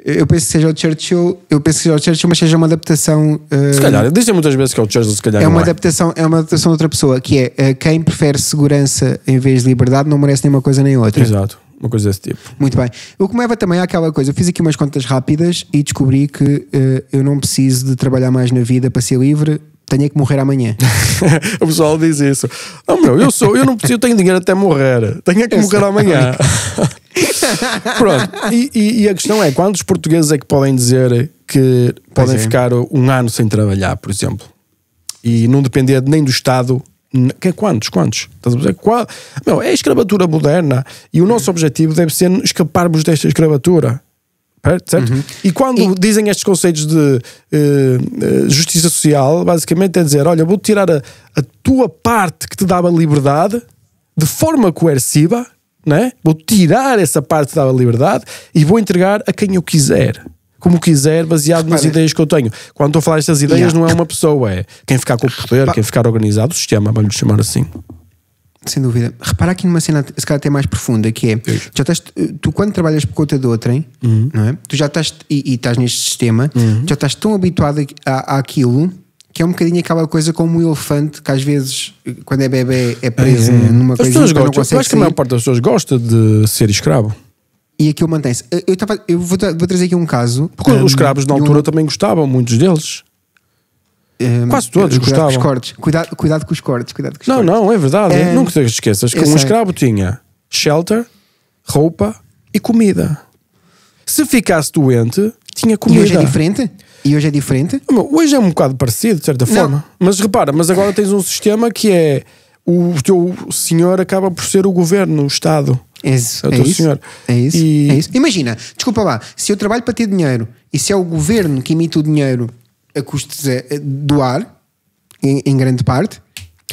Eu penso que seja o Churchill, eu penso que seja o Churchill, mas seja uma adaptação. Uh, se calhar, dizem muitas vezes que é o Churchill, se calhar. É uma, é. adaptação, é. uma adaptação de outra pessoa, que é eh, quem prefere segurança em vez de liberdade não merece nenhuma coisa nem outra. Exato uma coisa desse tipo. Muito bem. O que me leva também àquela coisa, eu fiz aqui umas contas rápidas e descobri que uh, eu não preciso de trabalhar mais na vida para ser livre, tenho é que morrer amanhã. [laughs] o pessoal diz isso. Não, ah, meu, eu sou, eu não preciso, eu tenho dinheiro até morrer, tenho é que eu morrer amanhã. [laughs] Pronto, e, e, e, a questão é: quantos portugueses é que podem dizer que pois podem é. ficar um ano sem trabalhar, por exemplo? E não depender nem do Estado que é quantos? Quantos? Estás a dizer? Qual? não é a escravatura moderna e o nosso uhum. objetivo deve ser escaparmos desta escravatura. Certo? Uhum. E quando e... dizem estes conceitos de uh, justiça social, basicamente é dizer: olha, vou tirar a, a, tua parte que te dava liberdade de forma coerciva, né? vou tirar essa parte que te dava liberdade e vou entregar a quem eu quiser como quiser, baseado nas ideias que eu tenho. Quando estou a falar estas ideias, yeah. não é uma pessoa, é quem ficar com o poder, quem ficar organizado, o sistema, vamos chamar assim. Sem dúvida. Repara aqui numa cena, se calhar até mais profunda, que é: já estás, eh, tu, quando trabalhas por conta de outrem, uhum. não é? tu já estás, e, e estás neste sistema, uhum. já estás tão habituado a, àquilo que é um bocadinho aquela coisa como um elefante que às vezes, eh, quando é bebê, é preso é, é. numa As coisa que não consegue. Eu acho que a maior parte das pessoas gosta de ser escravo e aquilo mantém-se. Eu, tava, eu vou, vou, trazer aqui um caso. Porque um, os cravos na altura um... também gostavam, muitos deles. Um, Quase todos cuidado gostavam. Com os cortes. Cuidado, cuidado com os cortes. Cuidado com os não, cortes. não, é verdade. É, Nunca te esqueças que um sei. escravo tinha shelter, roupa e comida. Se ficasse doente, tinha comida. E hoje é diferente? E hoje é diferente? Hoje é um bocado parecido, de certa não. forma. Mas repara, mas agora tens um sistema que é. O teu senhor acaba por ser o governo, o Estado. É isso, é, é, isso, senhor. É isso, e... é isso. Imagina, desculpa lá, se eu trabalho para ter dinheiro e se é o governo que emite o dinheiro a custos eh, eh, do ar, em, em grande parte,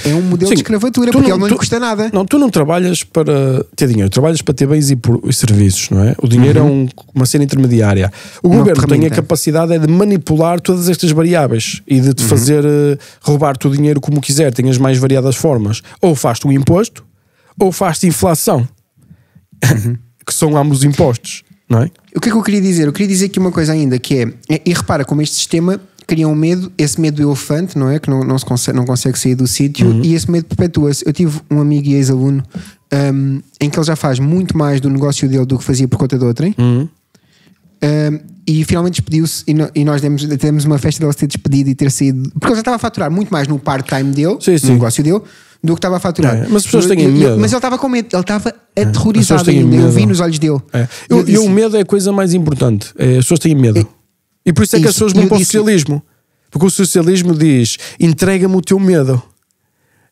é um modelo Sim, de escravatura, porque não, ele não tu, lhe custa nada. Não, tu não trabalhas para ter dinheiro, trabalhas para ter bens e, e serviços, não é? O dinheiro uhum. é um, uma cena intermediária. O uma governo tem a capacidade é de manipular todas estas variáveis e de te uhum. fazer uh, roubar-te o dinheiro como quiser, tem as mais variadas formas. Ou faz-te um imposto, ou faz-te inflação que são ambos impostos, não é? O que é que eu queria dizer? Eu queria dizer aqui uma coisa ainda que é, é e repara como este sistema cria um medo, esse medo elefante, é não é? Que não, não, se consegue, não consegue sair do sítio uhum. e esse medo perpetua-se. Eu tive um amigo e ex-aluno um, em que ele já faz muito mais do negócio dele do que fazia por conta de outrem. Uhum. Um, e finalmente despediu-se e, no, e, nós demos, demos uma festa dele se ter despedido e ter saído. Porque ele já estava a faturar muito mais no part-time dele, sim, sim. no negócio dele, do que estava a faturar. É, mas as pessoas têm medo. Mas ele estava com medo, ele estava é, aterrorizado ainda. Eu vi nos olhos dele. É. Eu, eu, o medo é a coisa mais importante. É, as pessoas têm medo. É. E por isso é que isso, as pessoas vão para o socialismo. Porque o socialismo diz: entrega-me o teu medo.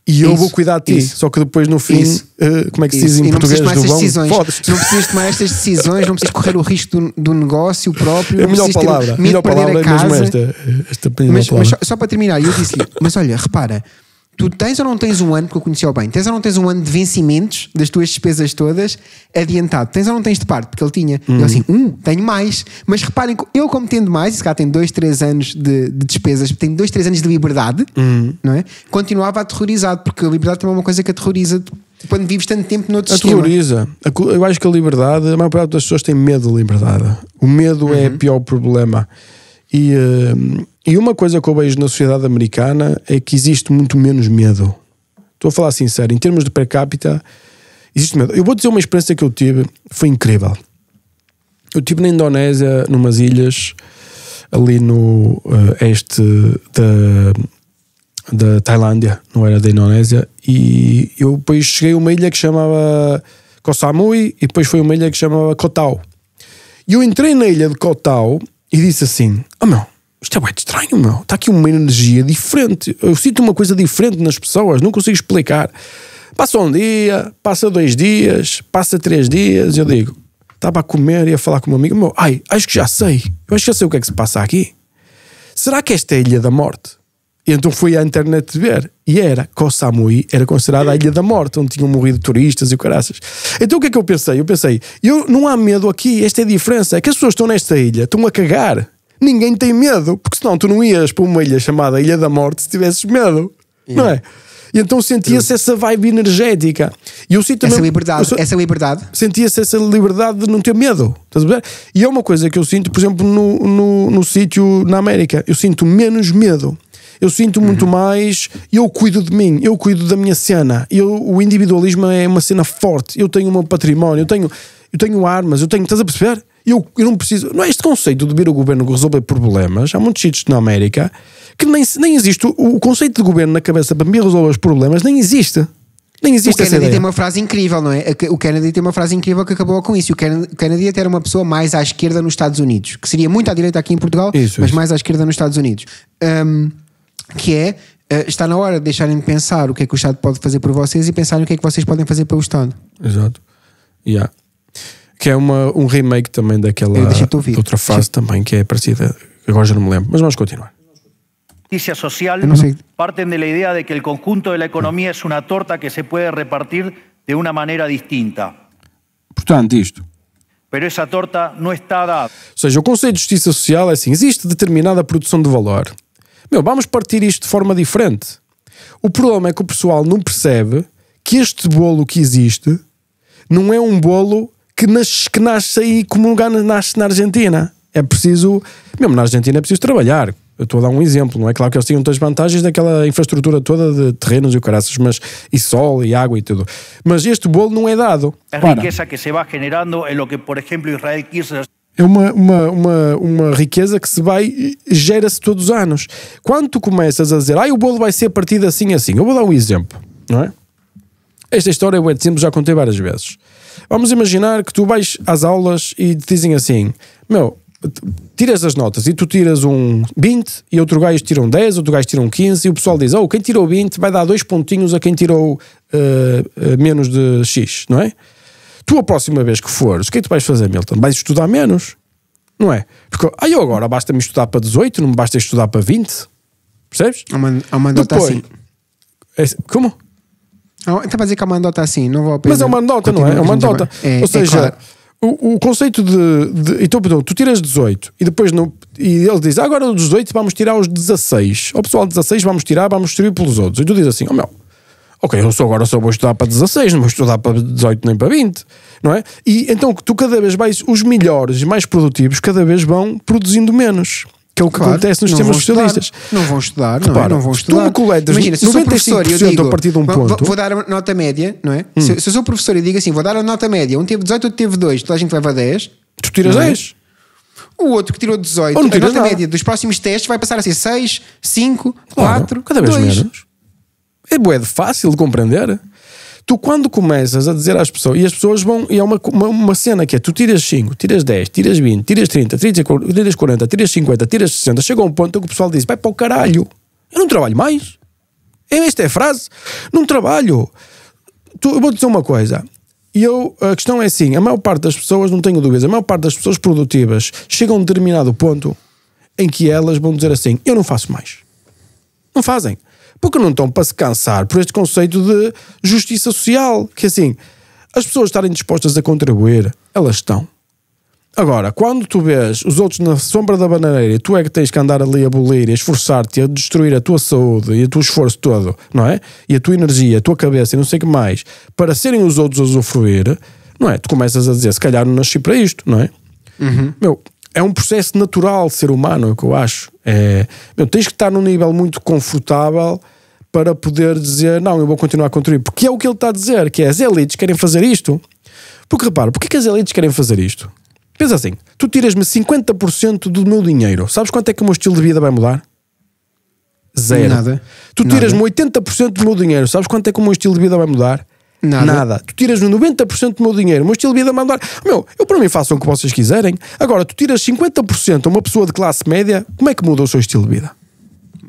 E eu isso, vou cuidar de ti. Isso. Só que depois, no fim, uh, como é que se diz em português? Não precisas, tomar estas decisões. não precisas tomar estas decisões, não precisas correr o risco do, do negócio próprio. [laughs] É a melhor palavra. melhor palavra a casa. é mesmo esta. esta mas, mas só, só, para terminar, eu disse-lhe: mas olha, repara, tu tens ou não tens um ano, porque eu conheci-o bem, tens ou não tens um ano de vencimentos das tuas despesas todas adiantado? Tens ou não tens de parte? Porque ele tinha. Hum. Eu assim, um, tenho mais. Mas reparem, eu como tendo mais, se calhar tenho dois, três anos de, de despesas, tenho dois, três anos de liberdade, hum. não é? Continuava aterrorizado, porque a liberdade também é uma coisa que aterroriza quando vives tanto tempo noutro Aterroriza. Eu acho que a liberdade, a maior parte das pessoas tem medo da liberdade. O medo é uhum. é o pior problema. E... Uh, e uma coisa que eu vejo na sociedade americana é que existe muito menos medo. Estou a falar sincero, em termos de per capita, existe medo. Eu vou dizer uma experiência que eu tive, foi incrível. Eu estive na Indonésia, numas ilhas, ali no uh, este da, da Tailândia, não era da Indonésia, e eu depois cheguei a uma ilha que chamava Koh Samui, e depois foi uma ilha que chamava Koh Tao. E eu entrei na ilha de Koh Tao e disse assim: Ah, oh, meu isto é bem estranho, meu. Está aqui uma energia diferente. Eu sinto uma coisa diferente nas pessoas, não consigo explicar. Passa um dia, passa dois dias, passa três dias, eu digo, estava a comer e a falar com uma amiga, meu, ai, acho que já sei. Eu acho que já sei o que é que se passa aqui. Será que esta é a Ilha da Morte? E então fui à internet ver. E era, Koh Samui era considerada a Ilha da Morte, onde tinham morrido turistas e o caraças. Então o que é que eu pensei? Eu pensei, eu, não há medo aqui, esta é a diferença. É que as pessoas estão nesta ilha, estão a cagar ninguém tem medo, porque senão tu não ias para uma ilha chamada Ilha da Morte se tivesses medo, yeah. não é? E então sentia-se essa vibe energética. E eu sinto também, essa liberdade, sou, essa liberdade. Sentia-se essa liberdade de não ter medo. E é uma coisa que eu sinto, por exemplo, no, no, no sítio na América. Eu sinto menos medo. Eu sinto muito uhum. mais. Eu cuido de mim, eu cuido da minha cena. Eu, o individualismo é uma cena forte. Eu tenho o meu património, eu tenho, eu tenho armas, eu tenho. Estás a perceber? Eu, eu não preciso. Não é este conceito de vir o governo resolver problemas. Há muitos sítios na América que nem, nem existe. O, o conceito de governo na cabeça para me resolver os problemas nem existe. Nem existe o Kennedy tem uma frase incrível, não é? O Kennedy tem uma frase incrível que acabou com isso. O Kennedy até era uma pessoa mais à esquerda nos Estados Unidos, que seria muito à direita aqui em Portugal, isso, mas isso. mais à esquerda nos Estados Unidos. Um, que é eh, está na hora de deixarem de pensar o que é que o Estado pode fazer por vocês e pensarem o que é que vocês podem fazer pelo Estado. Exato. Yeah que é uma, um remake também daquela outra fase Sim. também que é parecida. Agora já não me lembro, mas vamos continuar. justiça social parten de la idea de que el conjunto de la economía es una torta que se puede repartir de una maneira distinta. Portanto, isto. Pero essa torta não está dada. Ou seja, o conceito de justiça social é assim: existe determinada produção de valor. Meu, vamos partir isto de forma diferente. O problema é que o pessoal não percebe que este bolo que existe não é um bolo que, nasce que nasce aí como um lugar nasce na Argentina. É preciso, mesmo na Argentina, é preciso trabalhar. Eu estou a dar um exemplo, não é? Claro que eles tinham todas as vantagens daquela infraestrutura toda de terrenos e caraças, mas e sol e água e tudo. Mas este bolo não é dado. A riqueza que se vai generando é o que, por exemplo, Israel quis. É uma, uma, uma, uma riqueza que se vai, gera-se todos os anos. Quando tu começas a dizer, ai, ah, o bolo vai ser partido assim assim, eu vou dar um exemplo, não é? Esta história é simples, já contei várias vezes. Vamos imaginar que tu vais às aulas e te dizem assim: Meu, tiras as notas e tu tiras um 20 e outro gajo tira um 10, outro gajo tira um 15 e o pessoal diz, oh, quem tirou 20 vai dar dois pontinhos a quem tirou uh, menos de X, não é? Tu a próxima vez que fores, o que é que tu vais fazer, Milton? Vais estudar menos, não é? Porque, ah, eu agora basta-me estudar para 18, não me basta estudar para 20, percebes? Há uma, há assim. É, como? Então, mas é que é uma Mandota assim, não vou Mas é uma Mandota, não é? É uma Mandota. É, é, Ou seja, é claro. o, o, conceito de, de. Então, perdão, tu tiras 18 e depois não. E ele diz, ah, agora dos 18 vamos tirar os 16. O pessoal 16 vamos tirar, vamos distribuir pelos outros. E tu dizes assim, oh meu, ok, eu sou agora só vou estudar para 16, não vou estudar para 18 nem para 20, não é? E então tu cada vez vais, os melhores e mais produtivos cada vez vão produzindo menos que é o que claro, acontece nos sistemas socialistas. Estudar, não vão estudar, é? Repara, não, é? não vão estudar. Uma coleta, Imagina, se eu sou professor eu digo, a partir de um ponto. Vou dar a nota média, não é? Hum. Se, se, eu sou professor e digo assim, vou dar a nota média, um teve 18, outro teve 2, toda a gente leva 10. Tu tiras é? 10. O outro que tirou 18, a nota nada. média dos próximos testes vai passar a ser 6, 5, claro, 4, cada vez 2. menos. É bué de fácil de compreender. Tu, quando começas a dizer às pessoas, e as pessoas vão, e é uma, uma, uma cena que é: tu tiras 5, tiras 10, tiras 20, tiras 30, tiras 40, tiras 50, tiras 60. Chega um ponto em que o pessoal diz: vai para o caralho, eu não trabalho mais. É, esta é a frase: não trabalho. Tu, eu vou dizer uma coisa. E eu, a questão é assim: a maior parte das pessoas, não tenho dúvidas, a maior parte das pessoas produtivas chegam a um determinado ponto em que elas vão dizer assim: eu não faço mais. Não fazem porque não estão para se cansar por este conceito de justiça social, que assim, as pessoas estarem dispostas a contribuir, elas estão. Agora, quando tu vês os outros na sombra da bananeira, tu é que tens que andar ali a bolir, a esforçar-te, a destruir a tua saúde e o teu esforço todo, não é? E a tua energia, a tua cabeça e não sei o que mais, para serem os outros a usufruir, não é? Tu começas a dizer, se calhar não nasci para isto, não é? Uhum. Meu, é um processo natural de ser humano, é o que eu acho. É, meu, tens que estar num nível muito confortável para poder dizer não, eu vou continuar a construir Porque é o que ele está a dizer, que é as elites querem fazer isto. Porque repara, porquê que as elites querem fazer isto? Pensa assim, tu tiras-me 50% do meu dinheiro, sabes quanto é que o meu estilo de vida vai mudar? Zero. Nada. Tu tiras-me 80% do meu dinheiro, sabes quanto é que o meu estilo de vida vai mudar? Nada. Nada. Tu tiras-me 90% do meu dinheiro, o meu estilo de vida vai mudar. Meu, eu para mim façam o que vocês quiserem. Agora, tu tiras 50% a uma pessoa de classe média, como é que muda o seu estilo de vida?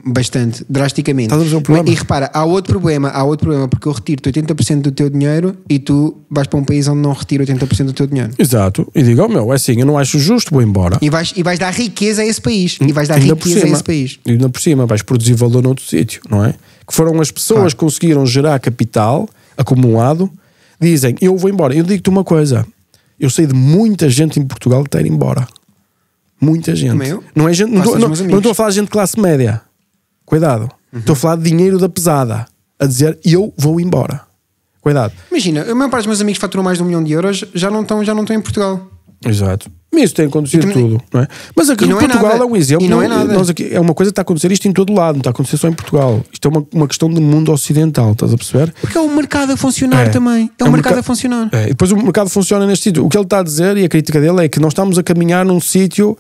Bastante, drasticamente. Estás a um problema. E repara, há outro problema, há outro problema, porque eu retiro 80% do teu dinheiro e tu vais para um país onde não retiro 80% do teu dinheiro. Exato. E digo, oh meu, é assim, eu não acho justo, vou embora. E vais, e vais dar riqueza a esse país. E vais dar ainda riqueza cima, a esse país. E ainda por cima, vais produzir valor noutro sítio, não é? Que foram as pessoas que conseguiram gerar capital acumulado, dizem, eu vou embora. Eu digo-te uma coisa, eu sei de muita gente em Portugal que está a ir embora. Muita gente. Não é gente, não, não, não estou a falar de gente de classe média. Cuidado. Uhum. Estou uhum. a falar de dinheiro da pesada. A dizer, eu vou embora. Cuidado. Imagina, a maior parte dos meus amigos faturam mais de um milhão de euros, já não estão, já não estão em Portugal. Exato. Mas isso tem acontecido não, tudo, não é? Mas aqui não é Portugal é, nada, é, um exemplo. não é nada. Nós aqui, é uma coisa que está a acontecer isto em todo lado, não está a acontecer só em Portugal. Isto é uma, uma questão do mundo ocidental, estás a perceber? Porque é o mercado a funcionar é, também. É, é mercado merc a funcionar. É, e depois o mercado funciona neste sítio. O que ele está a dizer e a crítica dele é que nós estamos a caminhar num sítio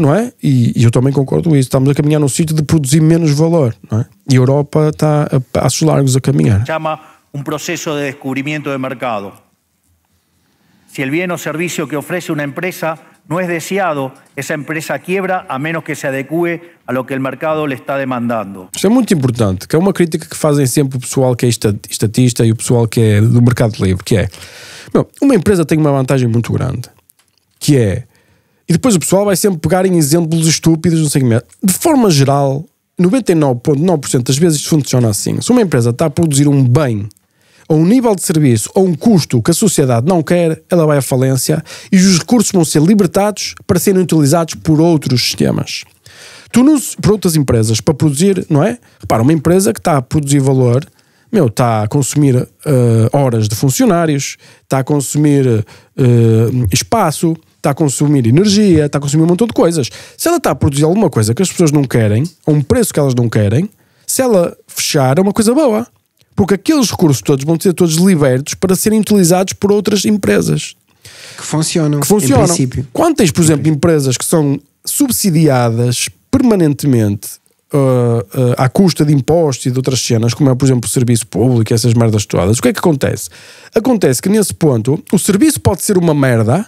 não é? E, e eu também concordo com isso. Estamos a caminhar no sítio de produzir menos valor, não é? E a Europa está a passos largos a caminhar. Chama um processo de descobrimento de mercado. Se o bem ou serviço que oferece uma empresa não é deseado, essa empresa quiebra a menos que se adeque a lo que o mercado lhe está demandando. Isto é muito importante, que é uma crítica que fazem sempre o pessoal que é estatista e o pessoal que é do mercado livre, que é, meu, uma empresa tem uma vantagem muito grande, que é, e depois o pessoal vai sempre pegar em exemplos estúpidos, no segmento. De forma geral, 99,9% das vezes isto funciona assim. Se uma empresa está a produzir um bem ou um nível de serviço ou um custo que a sociedade não quer, ela vai à falência e os recursos vão ser libertados para serem utilizados por outros sistemas. Tu não, por outras empresas, para produzir, não é? Repara, uma empresa que está a produzir valor, meu, está a consumir uh, horas de funcionários, está a consumir uh, espaço, está a consumir energia, está a consumir um montão de coisas. Se ela está a produzir alguma coisa que as pessoas não querem, a um preço que elas não querem, se ela fechar, é uma coisa boa. Porque aqueles recursos todos vão ser todos libertos para serem utilizados por outras empresas. Que funcionam. Que funcionam. Em princípio. Quando tens, por exemplo, empresas que são subsidiadas permanentemente uh, uh, à custa de impostos e de outras cenas, como é, por exemplo, o serviço público e essas merdas todas, o que é que acontece? Acontece que nesse ponto o serviço pode ser uma merda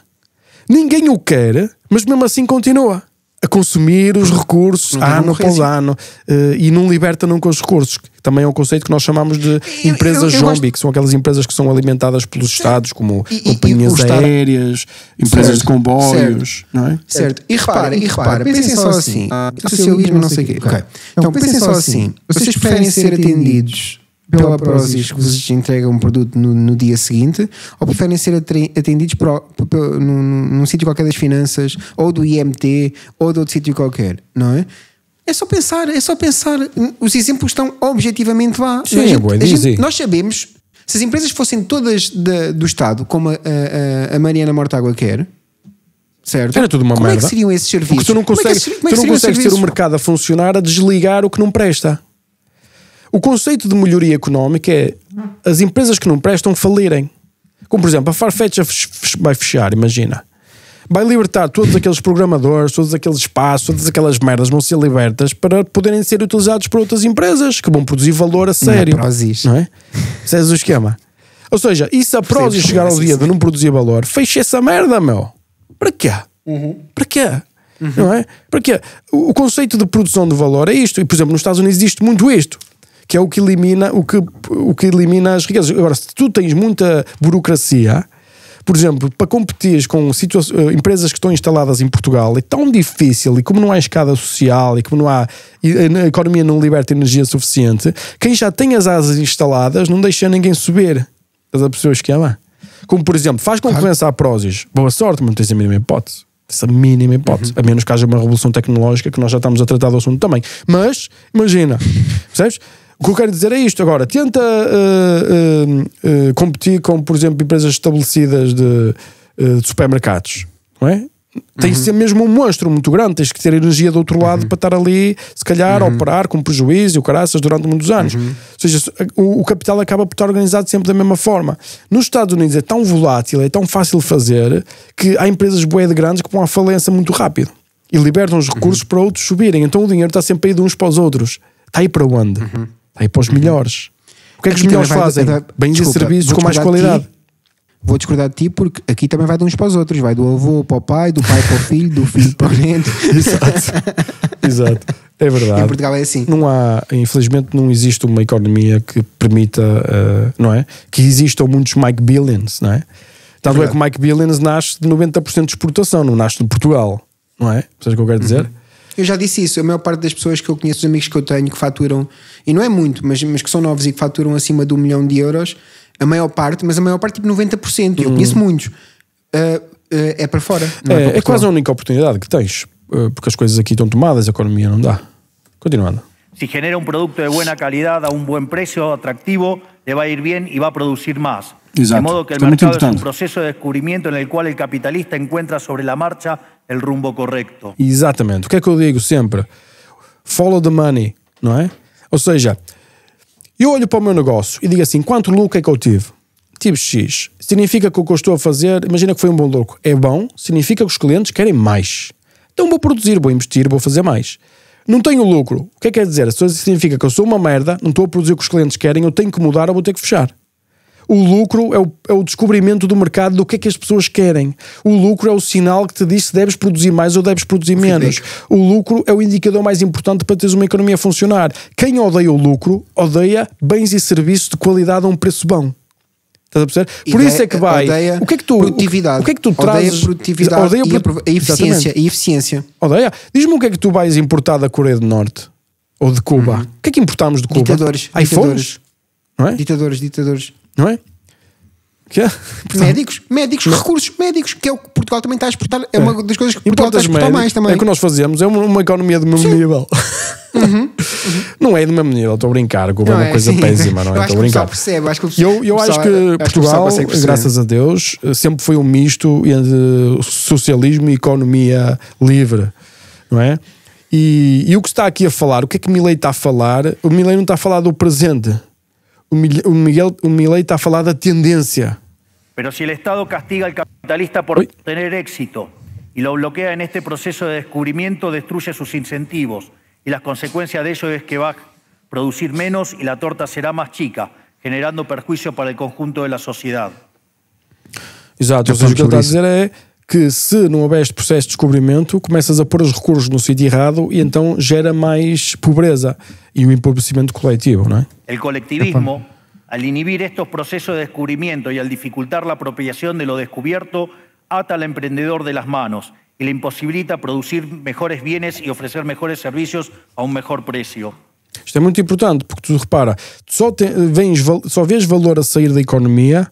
Ninguém o quer, mas mesmo assim continua a consumir os recursos não ano após é ano assim. eh, e não liberta nunca os recursos. Também é um conceito que nós chamamos de empresas eu, eu, eu zombie, gosto... que são aquelas empresas que são alimentadas pelos Estados, como e, companhias e, aéreas, empresas de comboios, certo. não é? Certo. E reparem, e reparem, pensem, pensem só assim, assim ah, socialismo não sei o quê. Okay. Então, então, pensem só assim, assim. vocês preferem ser atendidos pela Prozis que vos entrega um produto no, no, dia seguinte ou preferem ser atendidos pro, num, num sítio qualquer das finanças ou do IMT ou de outro sítio qualquer, não é? É só pensar, é só pensar. Os exemplos estão objetivamente lá. Sim, é bom boa, a gente, nós sabemos, se as empresas fossem todas da, do Estado, como a, a, a Mariana Mortágua quer, Certo. Era tudo uma como é merda. Como é que seriam esses serviços? Porque é tu não consegues, é que, é tu não consegues ter o mercado a funcionar a desligar o que não presta. O conceito de melhoria económica é as empresas que não prestam falirem. Como, por exemplo, a Farfetch vai fechar, imagina. Vai libertar todos aqueles programadores, todos aqueles espaços, todas aquelas merdas vão ser libertas para poderem ser utilizados por outras empresas que vão produzir valor a sério. Não é? Não é? Isso é o esquema. Ou seja, e se a Prozis chegar ao dia de não produzir valor, fecha essa merda, meu. Para quê? Uhum. Para quê? Uhum. Não é? Para quê? O conceito de produção de valor é isto. E, por exemplo, nos Estados Unidos existe muito isto que é o que elimina, o que, o que elimina as riquezas. Agora, se tu tens muita burocracia, por exemplo, para competir com eh, empresas que estão instaladas em Portugal é tão difícil e como não há escada social e como não há a economia não liberta energia suficiente, quem já tem as asas instaladas não deixa ninguém subir. Estás a pessoa esquema? Como por exemplo, faz concorrência claro. à Prozis, boa sorte, mas não tens a mínima hipótese. Essa mínima hipótese, uhum. a menos que haja uma revolução tecnológica que nós já estamos a tratar do assunto também. Mas, imagina, percebes? O que eu quero dizer é isto. Agora, tenta uh, uh, uh, competir com, por exemplo, empresas estabelecidas de, de supermercados, não é? Tem que uhum. ser mesmo um monstro muito grande, tens que ter energia do outro lado uhum. para estar ali, se calhar, uhum. operar com prejuízo e o caraças durante muitos anos. Uhum. Ou seja, o, o, capital acaba por estar organizado sempre da mesma forma. Nos Estados Unidos é tão volátil, é tão fácil fazer, que há empresas bué de grandes que vão à falência muito rápido e libertam os uhum. recursos para outros subirem. Então o dinheiro está sempre aí de uns para os outros. Está aí para onde? Uhum aí para os uhum. melhores. O que é que aqui os melhores fazem? Vai, Bens desculpa, e serviços com mais qualidade. Ti, vou discordar de ti porque aqui também vai de uns para os outros. Vai do avô para o pai, do pai para o filho, do filho para o neto. [laughs] Exato. Exato. É verdade. Em Portugal é assim. Não há, infelizmente, não existe uma economia que permita, uh, não é? Que existam muitos Mike Billions, não é? Tanto é, é que o Mike Billions nasce de 90% de exportação, não nasce de Portugal, não é? Seja o que eu quero dizer? Uhum. Eu já disse isso, a maior parte das pessoas que eu conheço, os amigos que eu tenho que faturam, e não é muito, mas, mas que são novos e que faturam acima de um milhão de euros, a maior parte, mas a maior parte, tipo 90%, hum. eu conheço muitos, uh, uh, é para fora. É, é, para é, quase a única oportunidade que tens, ah, porque as coisas aqui estão tomadas, a economia não dá. Continuando. Si genera un producto de buena calidad, a un buen precio, atractivo, le va a ir bien y va a producir más. Exacto. De modo que el Está mercado es un proceso de descobrimento en el cual el capitalista encuentra sobre la marcha el rumbo correcto. Exatamente. O que é que eu digo sempre? Follow the money, não é? Ou seja, eu olho para o meu negócio e digo assim: quanto lucro é que eu tive? Tive tipo X. Significa que o que eu estou a fazer, imagina que foi um bom lucro, é bom, significa que os clientes querem mais. Então vou produzir, vou investir, vou fazer mais não tenho lucro. O que é que quer dizer? Isso significa que eu sou uma merda, não estou a produzir o que os clientes querem, eu tenho que mudar ou vou ter que fechar. O lucro é o, é o, descobrimento do mercado do que é que as pessoas querem. O lucro é o sinal que te diz se deves produzir mais ou deves produzir menos. O lucro é o indicador mais importante para teres uma economia a funcionar. Quem odeia o lucro, odeia bens e serviços de qualidade a um preço bom. Estás a perceber? Ideia, Por isso é que vai. Odeia o que é que tu, produtividade. O que é que tu trazes? Odeia produtividade odeia e pro... a eficiência, e eficiência. Odeia. Diz-me o que é que tu vais importar da Coreia do Norte ou de Cuba? Uhum. O que é que importámos de Cuba? Ditadores. iPhones? Não é? Ditadores, ditadores. Não é? Que é? Médicos, médicos, não. recursos médicos, que é o que Portugal também está a exportar. É, é. uma das coisas que Portugal Importas está a exportar mais também. É o que nós fazemos, é uma, uma economia de mesmo nível. [laughs] Uhum, uhum. [laughs] Não é do mesmo nível, estou a brincar, Cuba é não é uma coisa sim. péssima, não é? Estou a brincar. Percebe, acho que eu, eu acho que Portugal, que graças a Deus, sempre foi um misto entre socialismo e economia livre, não é? E, e o que está aqui a falar, o que é que Milei está a falar? O Milei não está a falar do presente. O, Miguel, o Milei está a falar da tendência. Mas se o Estado castiga o capitalista por ter êxito e o lo neste processo este de descobrimento, destruye seus incentivos. y las consecuencias de ello es que va a producir menos y la torta será más chica, generando perjuicio para el conjunto de la sociedad. Exacto, lo que está a decir é que si no houver este processo de descubrimiento, comienzas a pôr los recursos no sitio errado e então gera más pobreza y e un empobrecimiento colectivo, coletivo, não colectivismo, al inhibir estos procesos de descubrimiento y al dificultar la apropiación de lo descubierto, ata al emprendedor de las manos que le imposibilita producir mejores bienes y ofrecer mejores servicios a un mejor precio. Isto é muito importante, porque tu repara, só, te, vens, só vês valor a sair da economia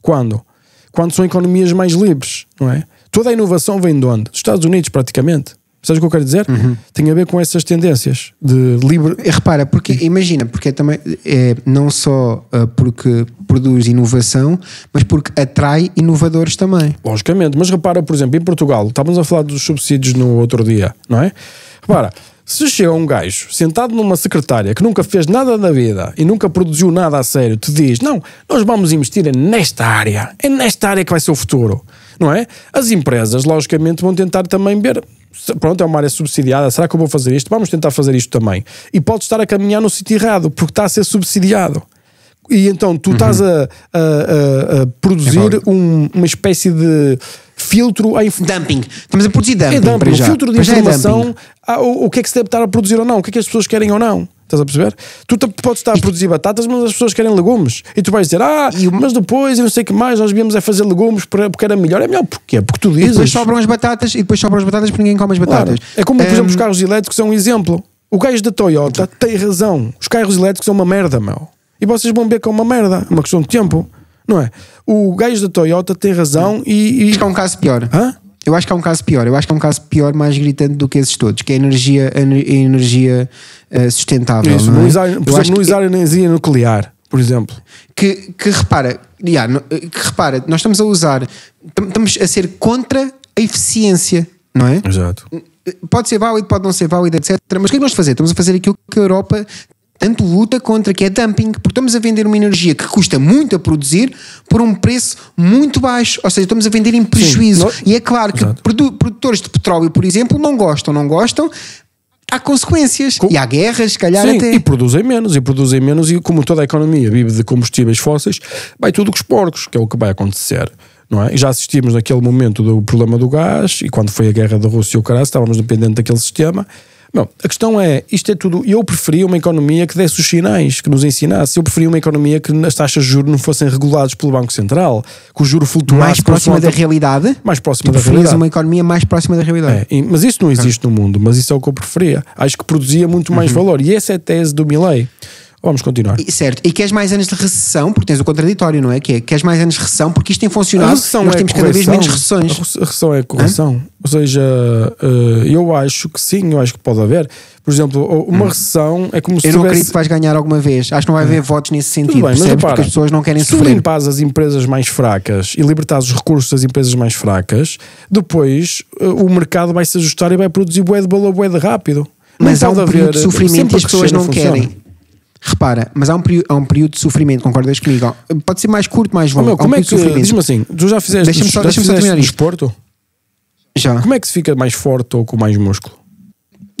quando? Quando são economias mais livres, não é? Toda a inovação vem de onde? Dos Estados Unidos, praticamente. Sabes o que eu quero dizer? Uhum. Tem a ver com essas tendências de livre. Repara, porque imagina, porque é também é, não só uh, porque produz inovação, mas porque atrai inovadores também. Logicamente, mas repara, por exemplo, em Portugal, estávamos a falar dos subsídios no outro dia, não é? Repara, se chega um gajo sentado numa secretária que nunca fez nada da vida e nunca produziu nada a sério, te diz: Não, nós vamos investir nesta área, é nesta área que vai ser o futuro não é? As empresas, logicamente, vão tentar também ver pronto, é uma área subsidiada, será que eu vou fazer isto? Vamos tentar fazer isto também. E pode estar a caminhar no sítio errado, porque está a ser subsidiado. E então tu uhum. estás a, a, a produzir é um, uma espécie de filtro a inf... Dumping. Estamos a produzir dumping. É dumping, filtro de é informação é o, o que é que se deve estar a produzir ou não, o que é que as pessoas querem ou não. Estás a perceber? Tu podes estar a produzir batatas, mas as pessoas querem legumes. E tu vais dizer, ah, o... mas depois, e não sei o que mais, nós viemos a fazer legumes porque era melhor. É melhor porquê? Porque tu dizes. E depois sobram as batatas e depois sobram as batatas porque ninguém come as batatas. Claro. É como, por um... exemplo, os carros elétricos são é um exemplo. O gajo da Toyota então. tem razão. Os carros elétricos são é uma merda, meu. E vocês vão ver que é uma merda. É uma questão de tempo. Não é? O gajo da Toyota tem razão e. e... Acho que é um caso pior. Hã? Eu acho que é um caso pior. Eu acho que é um caso pior mais gritante do que esses todos, que é a energia. A energia eh, sustentável. Isso, não, não, usar, não usar que... energia nuclear, por exemplo. Que, que repara, yeah, eh, que repara, nós estamos a usar, estamos a ser contra a eficiência, não é? Exato. Eh, pode ser válido, pode não ser válido, etc. Mas o que é que nós fazer? Estamos a fazer aquilo que a Europa tanto luta contra, que é dumping, porque estamos a vender uma energia que custa muito a produzir por um preço muito baixo, ou seja, estamos a vender em prejuízo. Sim, E é claro que Exato. produtores de petróleo, por exemplo, não gostam, não gostam, há consequências. Com... E há guerras, se calhar Sim, até. E produzem menos, e produzem menos, e como toda a economia vive de combustíveis fósseis, vai tudo com os porcos, que é o que vai acontecer. Não é? já assistimos naquele momento do problema do gás, e quando foi a guerra da Rússia e o Ucrânia, estávamos dependentes daquele sistema Bom, a questão é, isto é tudo. Eu preferia uma economia que desse os sinais, que nos ensinasse. Eu preferia uma economia que as taxas de juros não fossem reguladas pelo Banco Central, que o juro flutuasse. Mais próxima da realidade? Mais próxima da realidade. uma economia mais próxima da realidade. É, mas isso não existe no mundo, mas isso é o que eu preferia. Acho que produzia muito mais uhum. valor. E essa é a tese do Milley. Vamos continuar. E, certo. E queres mais anos de recessão, porque tens o contraditório, não é? Que é queres mais anos de recessão, porque isto tem funcionado. A recessão é temos correção. cada vez menos recessões. A recessão é a correção. Hã? Ou seja, eh, eu acho que sim, eu acho que pode haver. Por exemplo, uma hum. recessão é como se. Eu não tivesse... acredito que vais ganhar alguma vez. Acho que não vai haver hum. votos nesse sentido. bem, percebes? mas repara, porque as pessoas não querem se sofrer. Se limpas as empresas mais fracas e libertas os recursos das empresas mais fracas, depois eh, o mercado vai se ajustar e vai produzir bué de bué de rápido. Mas não há um período de sofrimento e as pessoas não, não querem. Repara, mas há um, há um período de sofrimento, concordas comigo? Pode ser mais curto, mais longo. Oh, meu, como um é que. Diz-me assim, tu já fizeste, deixa só, já deixa fizeste só desporto? Já. Como é que se fica mais forte ou com mais músculo?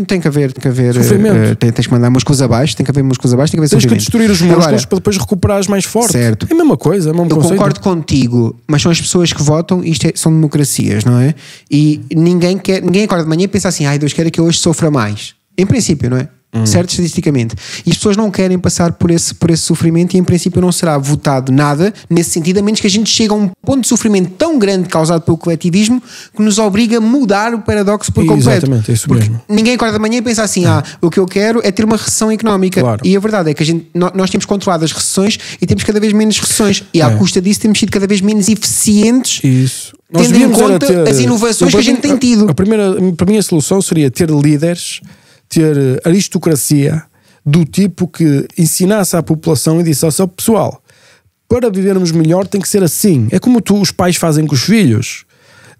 Tem que haver, tem que haver uh, tem, tens que mandar músculos abaixo, tem que haver músculos abaixo, tem que haver Tens que destruir os músculos Agora, para depois recuperares mais forte. Certo. É a mesma coisa, é o mesmo Eu conceito. concordo contigo, mas são as pessoas que votam e isto é, são democracias, não é? E ninguém quer, ninguém acorda de manhã e pensa assim, ai Deus, quero que eu hoje sofra mais. Em princípio, não é? hum. certo? Estatisticamente. E as pessoas não querem passar por esse, por esse sofrimento e, em princípio, não será votado nada nesse sentido, a menos que a gente chegue a um ponto de sofrimento tão grande causado pelo coletivismo que nos obriga a mudar o paradoxo por completo. Exatamente, é isso Porque mesmo. Ninguém acorda manhã e pensa assim: ah, o que eu quero é ter uma recessão económica. Claro. E a verdade é que a gente, nós temos controlado as recessões e temos cada vez menos recessões. E à é. custa disso temos sido cada vez menos eficientes. Isso. Nós tendo em conta ter, as inovações que a gente tem tido. A, a primeira, a solução seria ter líderes ter aristocracia do tipo que ensinasse à população e disse ao seu pessoal: para vivermos melhor tem que ser assim. É como tu, os pais fazem com os filhos.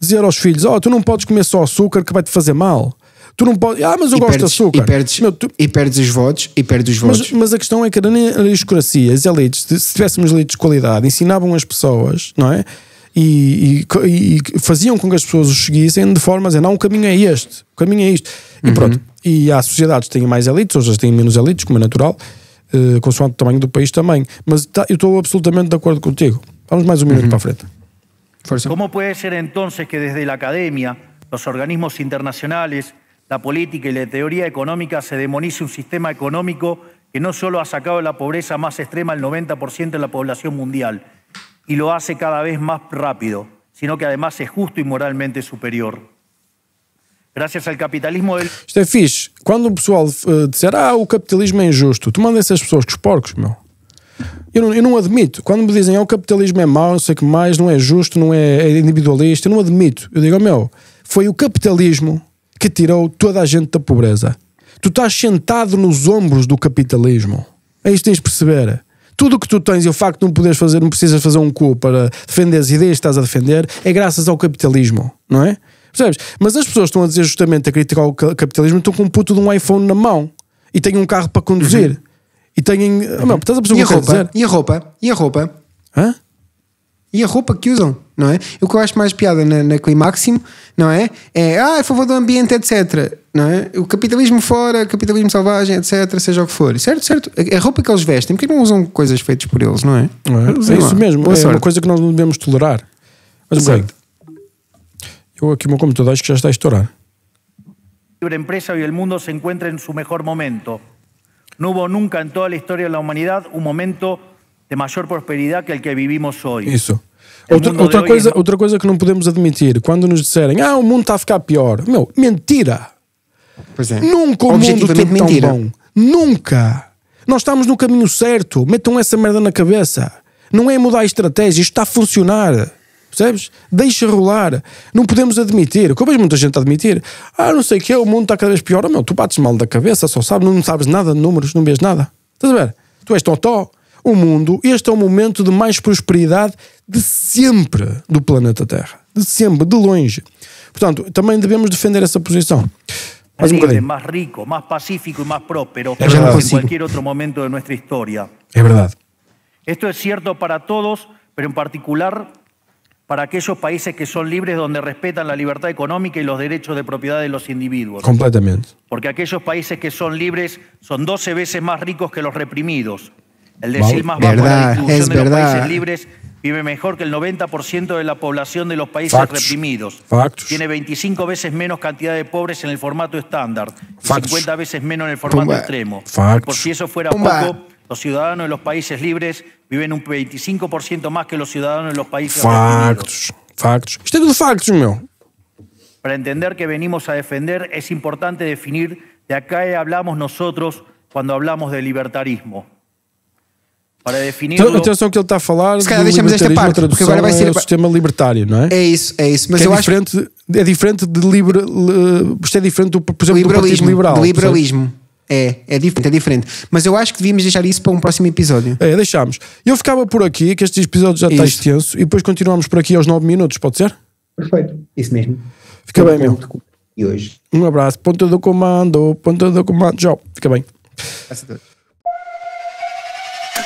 Dizer aos filhos: ó, oh, tu não podes comer só açúcar que vai te fazer mal. Tu não podes. Ah, mas eu e gosto perdes, de açúcar. E perdes, Meu, tu... e perdes os votos. E perdes os votos. Mas, mas a questão é que a aristocracia, as elites, se tivéssemos elites de qualidade, ensinavam as pessoas, não é? e, e, e, faziam com que as pessoas os seguissem de forma a dizer, não, o caminho é este, o caminho é isto. E uhum. pronto. E há sociedades que têm mais elites, outras têm menos elites, como é natural, uh, consoante o tamanho do país também. Mas tá, eu estou absolutamente de acordo contigo. Vamos mais um minuto uhum. para a frente. Força. Como pode ser então que desde a academia, os organismos internacionais, a política e a teoria económica se demonize um sistema económico que não só ha sacado da pobreza mais extrema o 90% de la mundial, y lo hace cada vez más rápido, sino que además es justo y moralmente superior. Graças ao capitalismo. Del... Isto é fixe. Quando o pessoal uh, disser, ah, o capitalismo é injusto, tu manda essas pessoas com os porcos, meu. Eu não, eu não, admito. Quando me dizem, ah, o capitalismo é mau, não sei o que mais, não é justo, não é, é individualista, eu não admito. Eu digo, oh, meu, foi o capitalismo que tirou toda a gente da pobreza. Tu estás sentado nos ombros do capitalismo. É isto que tens de perceber. Tudo o que tu tens e o facto de não poderes fazer, não precisas fazer um cu para defender as ideias que estás a defender, é graças ao capitalismo, não é? Percebes? Mas as pessoas estão a dizer justamente a criticar o capitalismo, estão com um puto de um iPhone na mão e têm um carro para conduzir. Uhum. E têm. Uhum. Não, estás a perceber e a roupa? E a roupa? E a roupa? Hã? E a roupa que usam? não é? O que eu acho mais piada na, na Climaximo, não é? É, ah, é a favor do ambiente, etc. Não é? O capitalismo fora, capitalismo selvagem, etc. Seja o que for. Certo, certo. A, roupa que eles vestem, porque é não usam coisas feitas por eles, não é? é, é isso mesmo. Boa é sorte. uma coisa que nós não devemos tolerar. Mas, certo. bem, eu aqui o meu computador acho que já está a estourar. A empresa e o mundo se encontram em seu melhor momento. Não houve nunca em toda a história da humanidade um momento de maior prosperidade que o que vivimos hoje. Isso. É outra, outra coisa, outra coisa que não podemos admitir, quando nos disserem, ah, o mundo está a ficar pior. Meu, mentira! Pois é. Nunca o mundo tem mentira. tão bom. Nunca! Nós estamos no caminho certo. Metam essa merda na cabeça. Não é mudar a estratégia, isto está a funcionar. Percebes? Deixa rolar. Não podemos admitir. Como vejo muita gente a admitir. Ah, não sei o que, o mundo está cada vez pior. Oh, meu, tu bates mal da cabeça, só sabes, não sabes nada de números, não vês nada. Estás a ver? Tu és totó o mundo, este é o momento de mais prosperidade de sempre do planeta Terra. De sempre, de longe. Portanto, também devemos defender essa posição. Mais um bocadinho. Mais rico, mais pacífico e mais próspero é que em qualquer outro momento da nossa história. É verdade. Isto é certo para todos, mas em particular para aqueles países que são livres, onde respeitam a liberdade económica e os direitos de propriedade de los individuos. Completamente. Porque aqueles países que são livres são 12 vezes mais ricos que os reprimidos. El decir más bajo verdad, la de verdad. los países libres vive mejor que el 90% de la población de los países reprimidos. Tiene 25 veces menos cantidad de pobres en el formato estándar, 50 veces menos en el formato extremo. Por si eso fuera poco, los ciudadanos de los países libres viven un 25% más que los ciudadanos de los países reprimidos. Facts. meu. Para entender que venimos a defender es importante definir de acá hablamos nosotros cuando hablamos de libertarismo. para definir. Então, atenção que ele está a falar. Se calhar deixamos esta parte, porque agora vai ser. É o sistema libertário, não é? É isso, é isso. Mas que é eu é diferente, acho. É diferente de. liberal, isto é diferente, do, por exemplo, liberalismo, do liberal. liberalismo. É, é diferente, é diferente. Mas eu acho que devíamos deixar isso para um próximo episódio. É, deixámos. Eu ficava por aqui, que este episódio já está extenso, e depois continuamos por aqui aos 9 minutos, pode ser? Perfeito, isso mesmo. Fica bem, meu. E hoje. Um abraço, ponta do comando, ponta do comando. Tchau, fica bem. Graças a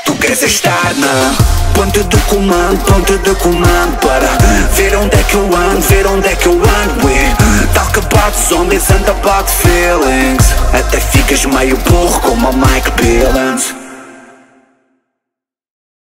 Tu queres estar na ponte do comando, ponte do comando Para ver onde é que eu ando, ver onde é que eu ando We é. talk about zombies and about feelings Até ficas meio burro como a Mike Billings